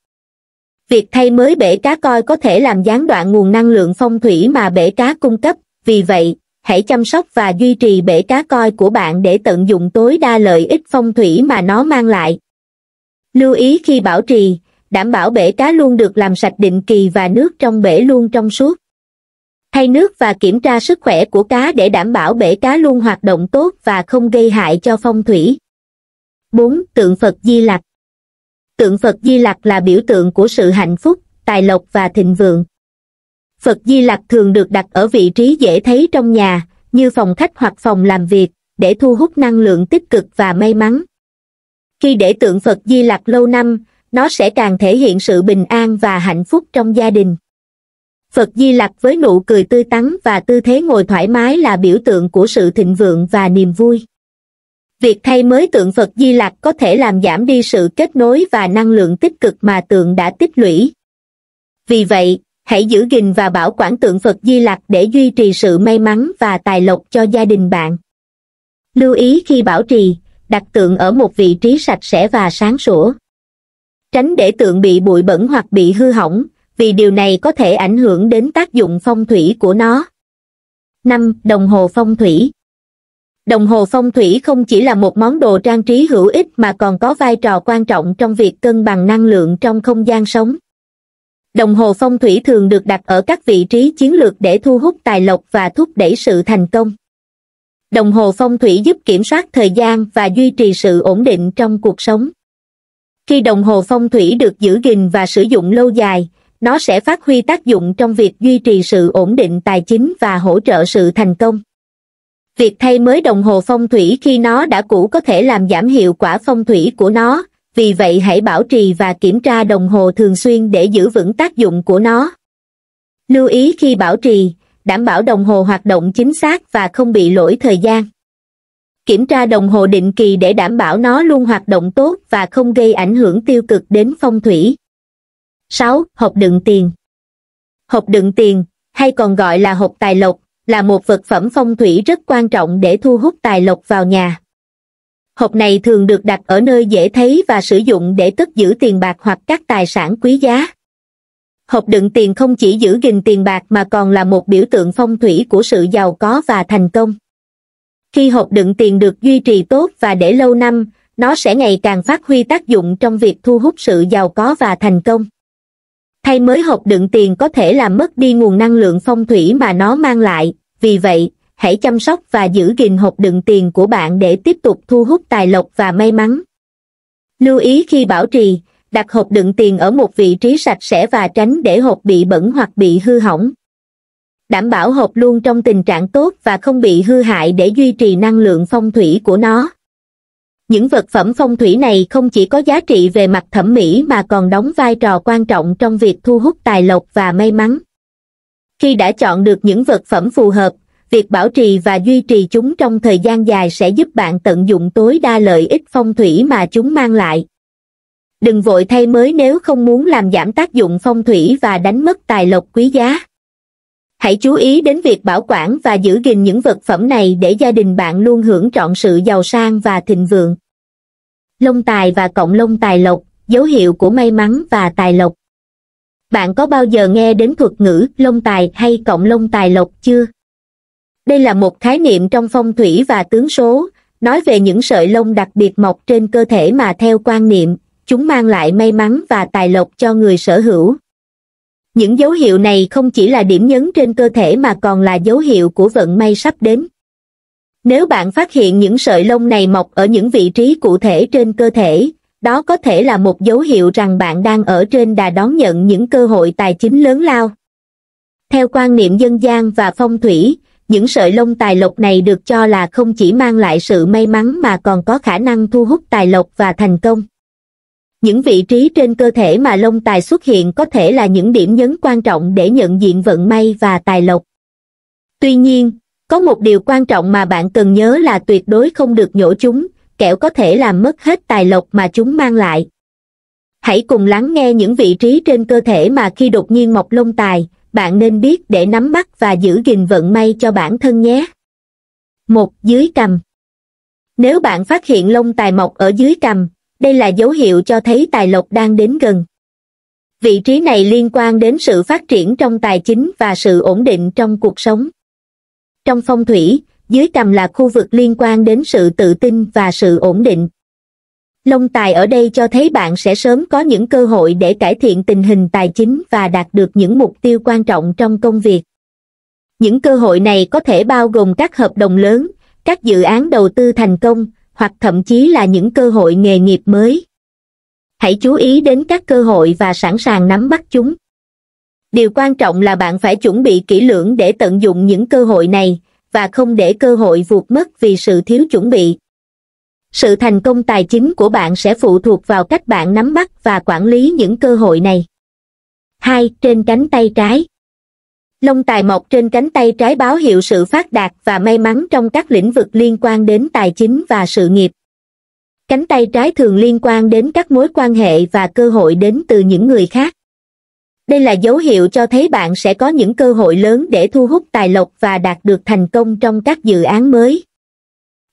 việc thay mới bể cá coi có thể làm gián đoạn nguồn năng lượng phong thủy mà bể cá cung cấp vì vậy hãy chăm sóc và duy trì bể cá coi của bạn để tận dụng tối đa lợi ích phong thủy mà nó mang lại lưu ý khi bảo trì đảm bảo bể cá luôn được làm sạch định kỳ và nước trong bể luôn trong suốt thay nước và kiểm tra sức khỏe của cá để đảm bảo bể cá luôn hoạt động tốt và không gây hại cho phong thủy. 4. Tượng Phật Di Lặc Tượng Phật Di Lặc là biểu tượng của sự hạnh phúc, tài lộc và thịnh vượng. Phật Di Lặc thường được đặt ở vị trí dễ thấy trong nhà, như phòng khách hoặc phòng làm việc, để thu hút năng lượng tích cực và may mắn. Khi để tượng Phật Di Lặc lâu năm, nó sẽ càng thể hiện sự bình an và hạnh phúc trong gia đình phật di lặc với nụ cười tươi tắn và tư thế ngồi thoải mái là biểu tượng của sự thịnh vượng và niềm vui việc thay mới tượng phật di lặc có thể làm giảm đi sự kết nối và năng lượng tích cực mà tượng đã tích lũy vì vậy hãy giữ gìn và bảo quản tượng phật di lặc để duy trì sự may mắn và tài lộc cho gia đình bạn lưu ý khi bảo trì đặt tượng ở một vị trí sạch sẽ và sáng sủa tránh để tượng bị bụi bẩn hoặc bị hư hỏng vì điều này có thể ảnh hưởng đến tác dụng phong thủy của nó. 5. Đồng hồ phong thủy Đồng hồ phong thủy không chỉ là một món đồ trang trí hữu ích mà còn có vai trò quan trọng trong việc cân bằng năng lượng trong không gian sống. Đồng hồ phong thủy thường được đặt ở các vị trí chiến lược để thu hút tài lộc và thúc đẩy sự thành công. Đồng hồ phong thủy giúp kiểm soát thời gian và duy trì sự ổn định trong cuộc sống. Khi đồng hồ phong thủy được giữ gìn và sử dụng lâu dài, nó sẽ phát huy tác dụng trong việc duy trì sự ổn định tài chính và hỗ trợ sự thành công. Việc thay mới đồng hồ phong thủy khi nó đã cũ có thể làm giảm hiệu quả phong thủy của nó, vì vậy hãy bảo trì và kiểm tra đồng hồ thường xuyên để giữ vững tác dụng của nó. Lưu ý khi bảo trì, đảm bảo đồng hồ hoạt động chính xác và không bị lỗi thời gian. Kiểm tra đồng hồ định kỳ để đảm bảo nó luôn hoạt động tốt và không gây ảnh hưởng tiêu cực đến phong thủy. 6. Hộp đựng tiền Hộp đựng tiền, hay còn gọi là hộp tài lộc, là một vật phẩm phong thủy rất quan trọng để thu hút tài lộc vào nhà. Hộp này thường được đặt ở nơi dễ thấy và sử dụng để cất giữ tiền bạc hoặc các tài sản quý giá. Hộp đựng tiền không chỉ giữ gìn tiền bạc mà còn là một biểu tượng phong thủy của sự giàu có và thành công. Khi hộp đựng tiền được duy trì tốt và để lâu năm, nó sẽ ngày càng phát huy tác dụng trong việc thu hút sự giàu có và thành công thay mới hộp đựng tiền có thể làm mất đi nguồn năng lượng phong thủy mà nó mang lại, vì vậy, hãy chăm sóc và giữ gìn hộp đựng tiền của bạn để tiếp tục thu hút tài lộc và may mắn. Lưu ý khi bảo trì, đặt hộp đựng tiền ở một vị trí sạch sẽ và tránh để hộp bị bẩn hoặc bị hư hỏng. Đảm bảo hộp luôn trong tình trạng tốt và không bị hư hại để duy trì năng lượng phong thủy của nó những vật phẩm phong thủy này không chỉ có giá trị về mặt thẩm mỹ mà còn đóng vai trò quan trọng trong việc thu hút tài lộc và may mắn khi đã chọn được những vật phẩm phù hợp việc bảo trì và duy trì chúng trong thời gian dài sẽ giúp bạn tận dụng tối đa lợi ích phong thủy mà chúng mang lại đừng vội thay mới nếu không muốn làm giảm tác dụng phong thủy và đánh mất tài lộc quý giá hãy chú ý đến việc bảo quản và giữ gìn những vật phẩm này để gia đình bạn luôn hưởng trọn sự giàu sang và thịnh vượng lông tài và cộng lông tài lộc dấu hiệu của may mắn và tài lộc bạn có bao giờ nghe đến thuật ngữ lông tài hay cộng lông tài lộc chưa đây là một khái niệm trong phong thủy và tướng số nói về những sợi lông đặc biệt mọc trên cơ thể mà theo quan niệm chúng mang lại may mắn và tài lộc cho người sở hữu những dấu hiệu này không chỉ là điểm nhấn trên cơ thể mà còn là dấu hiệu của vận may sắp đến nếu bạn phát hiện những sợi lông này mọc ở những vị trí cụ thể trên cơ thể đó có thể là một dấu hiệu rằng bạn đang ở trên đà đón nhận những cơ hội tài chính lớn lao theo quan niệm dân gian và phong thủy những sợi lông tài lộc này được cho là không chỉ mang lại sự may mắn mà còn có khả năng thu hút tài lộc và thành công những vị trí trên cơ thể mà lông tài xuất hiện có thể là những điểm nhấn quan trọng để nhận diện vận may và tài lộc. Tuy nhiên, có một điều quan trọng mà bạn cần nhớ là tuyệt đối không được nhổ chúng, kẻo có thể làm mất hết tài lộc mà chúng mang lại. Hãy cùng lắng nghe những vị trí trên cơ thể mà khi đột nhiên mọc lông tài, bạn nên biết để nắm bắt và giữ gìn vận may cho bản thân nhé. một Dưới cằm Nếu bạn phát hiện lông tài mọc ở dưới cằm, đây là dấu hiệu cho thấy tài lộc đang đến gần vị trí này liên quan đến sự phát triển trong tài chính và sự ổn định trong cuộc sống trong phong thủy dưới cầm là khu vực liên quan đến sự tự tin và sự ổn định lông tài ở đây cho thấy bạn sẽ sớm có những cơ hội để cải thiện tình hình tài chính và đạt được những mục tiêu quan trọng trong công việc những cơ hội này có thể bao gồm các hợp đồng lớn các dự án đầu tư thành công hoặc thậm chí là những cơ hội nghề nghiệp mới hãy chú ý đến các cơ hội và sẵn sàng nắm bắt chúng điều quan trọng là bạn phải chuẩn bị kỹ lưỡng để tận dụng những cơ hội này và không để cơ hội vụt mất vì sự thiếu chuẩn bị sự thành công tài chính của bạn sẽ phụ thuộc vào cách bạn nắm bắt và quản lý những cơ hội này hai trên cánh tay trái lông tài mọc trên cánh tay trái báo hiệu sự phát đạt và may mắn trong các lĩnh vực liên quan đến tài chính và sự nghiệp cánh tay trái thường liên quan đến các mối quan hệ và cơ hội đến từ những người khác đây là dấu hiệu cho thấy bạn sẽ có những cơ hội lớn để thu hút tài lộc và đạt được thành công trong các dự án mới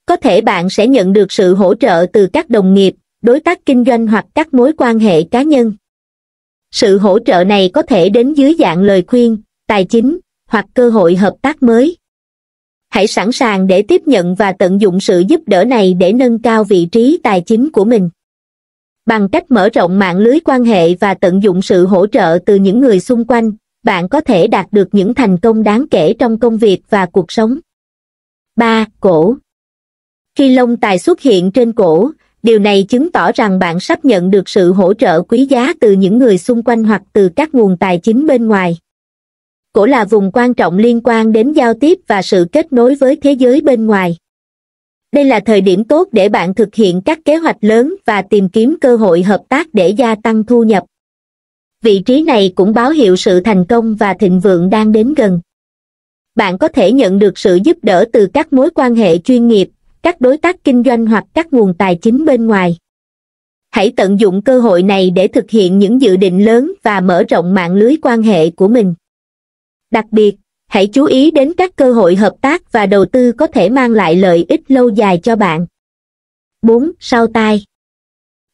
có thể bạn sẽ nhận được sự hỗ trợ từ các đồng nghiệp đối tác kinh doanh hoặc các mối quan hệ cá nhân sự hỗ trợ này có thể đến dưới dạng lời khuyên tài chính hoặc cơ hội hợp tác mới hãy sẵn sàng để tiếp nhận và tận dụng sự giúp đỡ này để nâng cao vị trí tài chính của mình bằng cách mở rộng mạng lưới quan hệ và tận dụng sự hỗ trợ từ những người xung quanh bạn có thể đạt được những thành công đáng kể trong công việc và cuộc sống ba Cổ Khi lông tài xuất hiện trên cổ, điều này chứng tỏ rằng bạn sắp nhận được sự hỗ trợ quý giá từ những người xung quanh hoặc từ các nguồn tài chính bên ngoài cổ là vùng quan trọng liên quan đến giao tiếp và sự kết nối với thế giới bên ngoài đây là thời điểm tốt để bạn thực hiện các kế hoạch lớn và tìm kiếm cơ hội hợp tác để gia tăng thu nhập vị trí này cũng báo hiệu sự thành công và thịnh vượng đang đến gần bạn có thể nhận được sự giúp đỡ từ các mối quan hệ chuyên nghiệp các đối tác kinh doanh hoặc các nguồn tài chính bên ngoài hãy tận dụng cơ hội này để thực hiện những dự định lớn và mở rộng mạng lưới quan hệ của mình Đặc biệt, hãy chú ý đến các cơ hội hợp tác và đầu tư có thể mang lại lợi ích lâu dài cho bạn. 4. Sau tai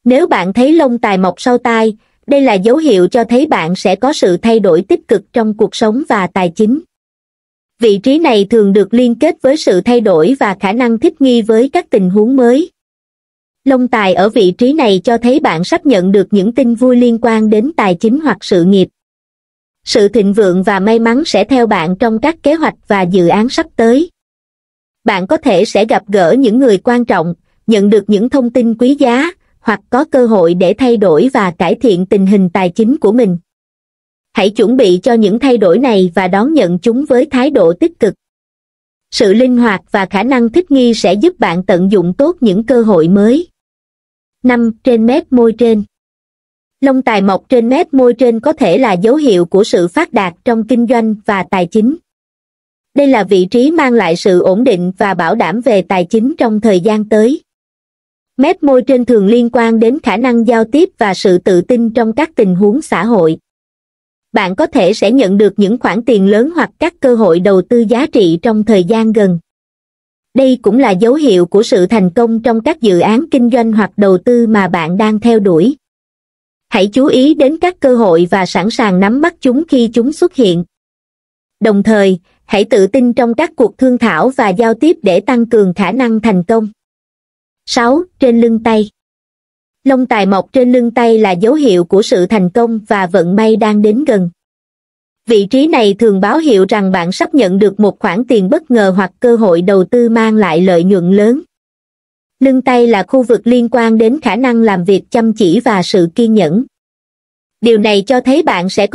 Nếu bạn thấy lông tài mọc sau tai, đây là dấu hiệu cho thấy bạn sẽ có sự thay đổi tích cực trong cuộc sống và tài chính. Vị trí này thường được liên kết với sự thay đổi và khả năng thích nghi với các tình huống mới. Lông tài ở vị trí này cho thấy bạn sắp nhận được những tin vui liên quan đến tài chính hoặc sự nghiệp sự thịnh vượng và may mắn sẽ theo bạn trong các kế hoạch và dự án sắp tới bạn có thể sẽ gặp gỡ những người quan trọng nhận được những thông tin quý giá hoặc có cơ hội để thay đổi và cải thiện tình hình tài chính của mình hãy chuẩn bị cho những thay đổi này và đón nhận chúng với thái độ tích cực sự linh hoạt và khả năng thích nghi sẽ giúp bạn tận dụng tốt những cơ hội mới năm trên mép môi trên lông tài mọc trên mép môi trên có thể là dấu hiệu của sự phát đạt trong kinh doanh và tài chính đây là vị trí mang lại sự ổn định và bảo đảm về tài chính trong thời gian tới mép môi trên thường liên quan đến khả năng giao tiếp và sự tự tin trong các tình huống xã hội bạn có thể sẽ nhận được những khoản tiền lớn hoặc các cơ hội đầu tư giá trị trong thời gian gần đây cũng là dấu hiệu của sự thành công trong các dự án kinh doanh hoặc đầu tư mà bạn đang theo đuổi hãy chú ý đến các cơ hội và sẵn sàng nắm bắt chúng khi chúng xuất hiện đồng thời hãy tự tin trong các cuộc thương thảo và giao tiếp để tăng cường khả năng thành công 6. trên lưng tay lông tài mọc trên lưng tay là dấu hiệu của sự thành công và vận may đang đến gần vị trí này thường báo hiệu rằng bạn sắp nhận được một khoản tiền bất ngờ hoặc cơ hội đầu tư mang lại lợi nhuận lớn lưng tay là khu vực liên quan đến khả năng làm việc chăm chỉ và sự kiên nhẫn điều này cho thấy bạn sẽ có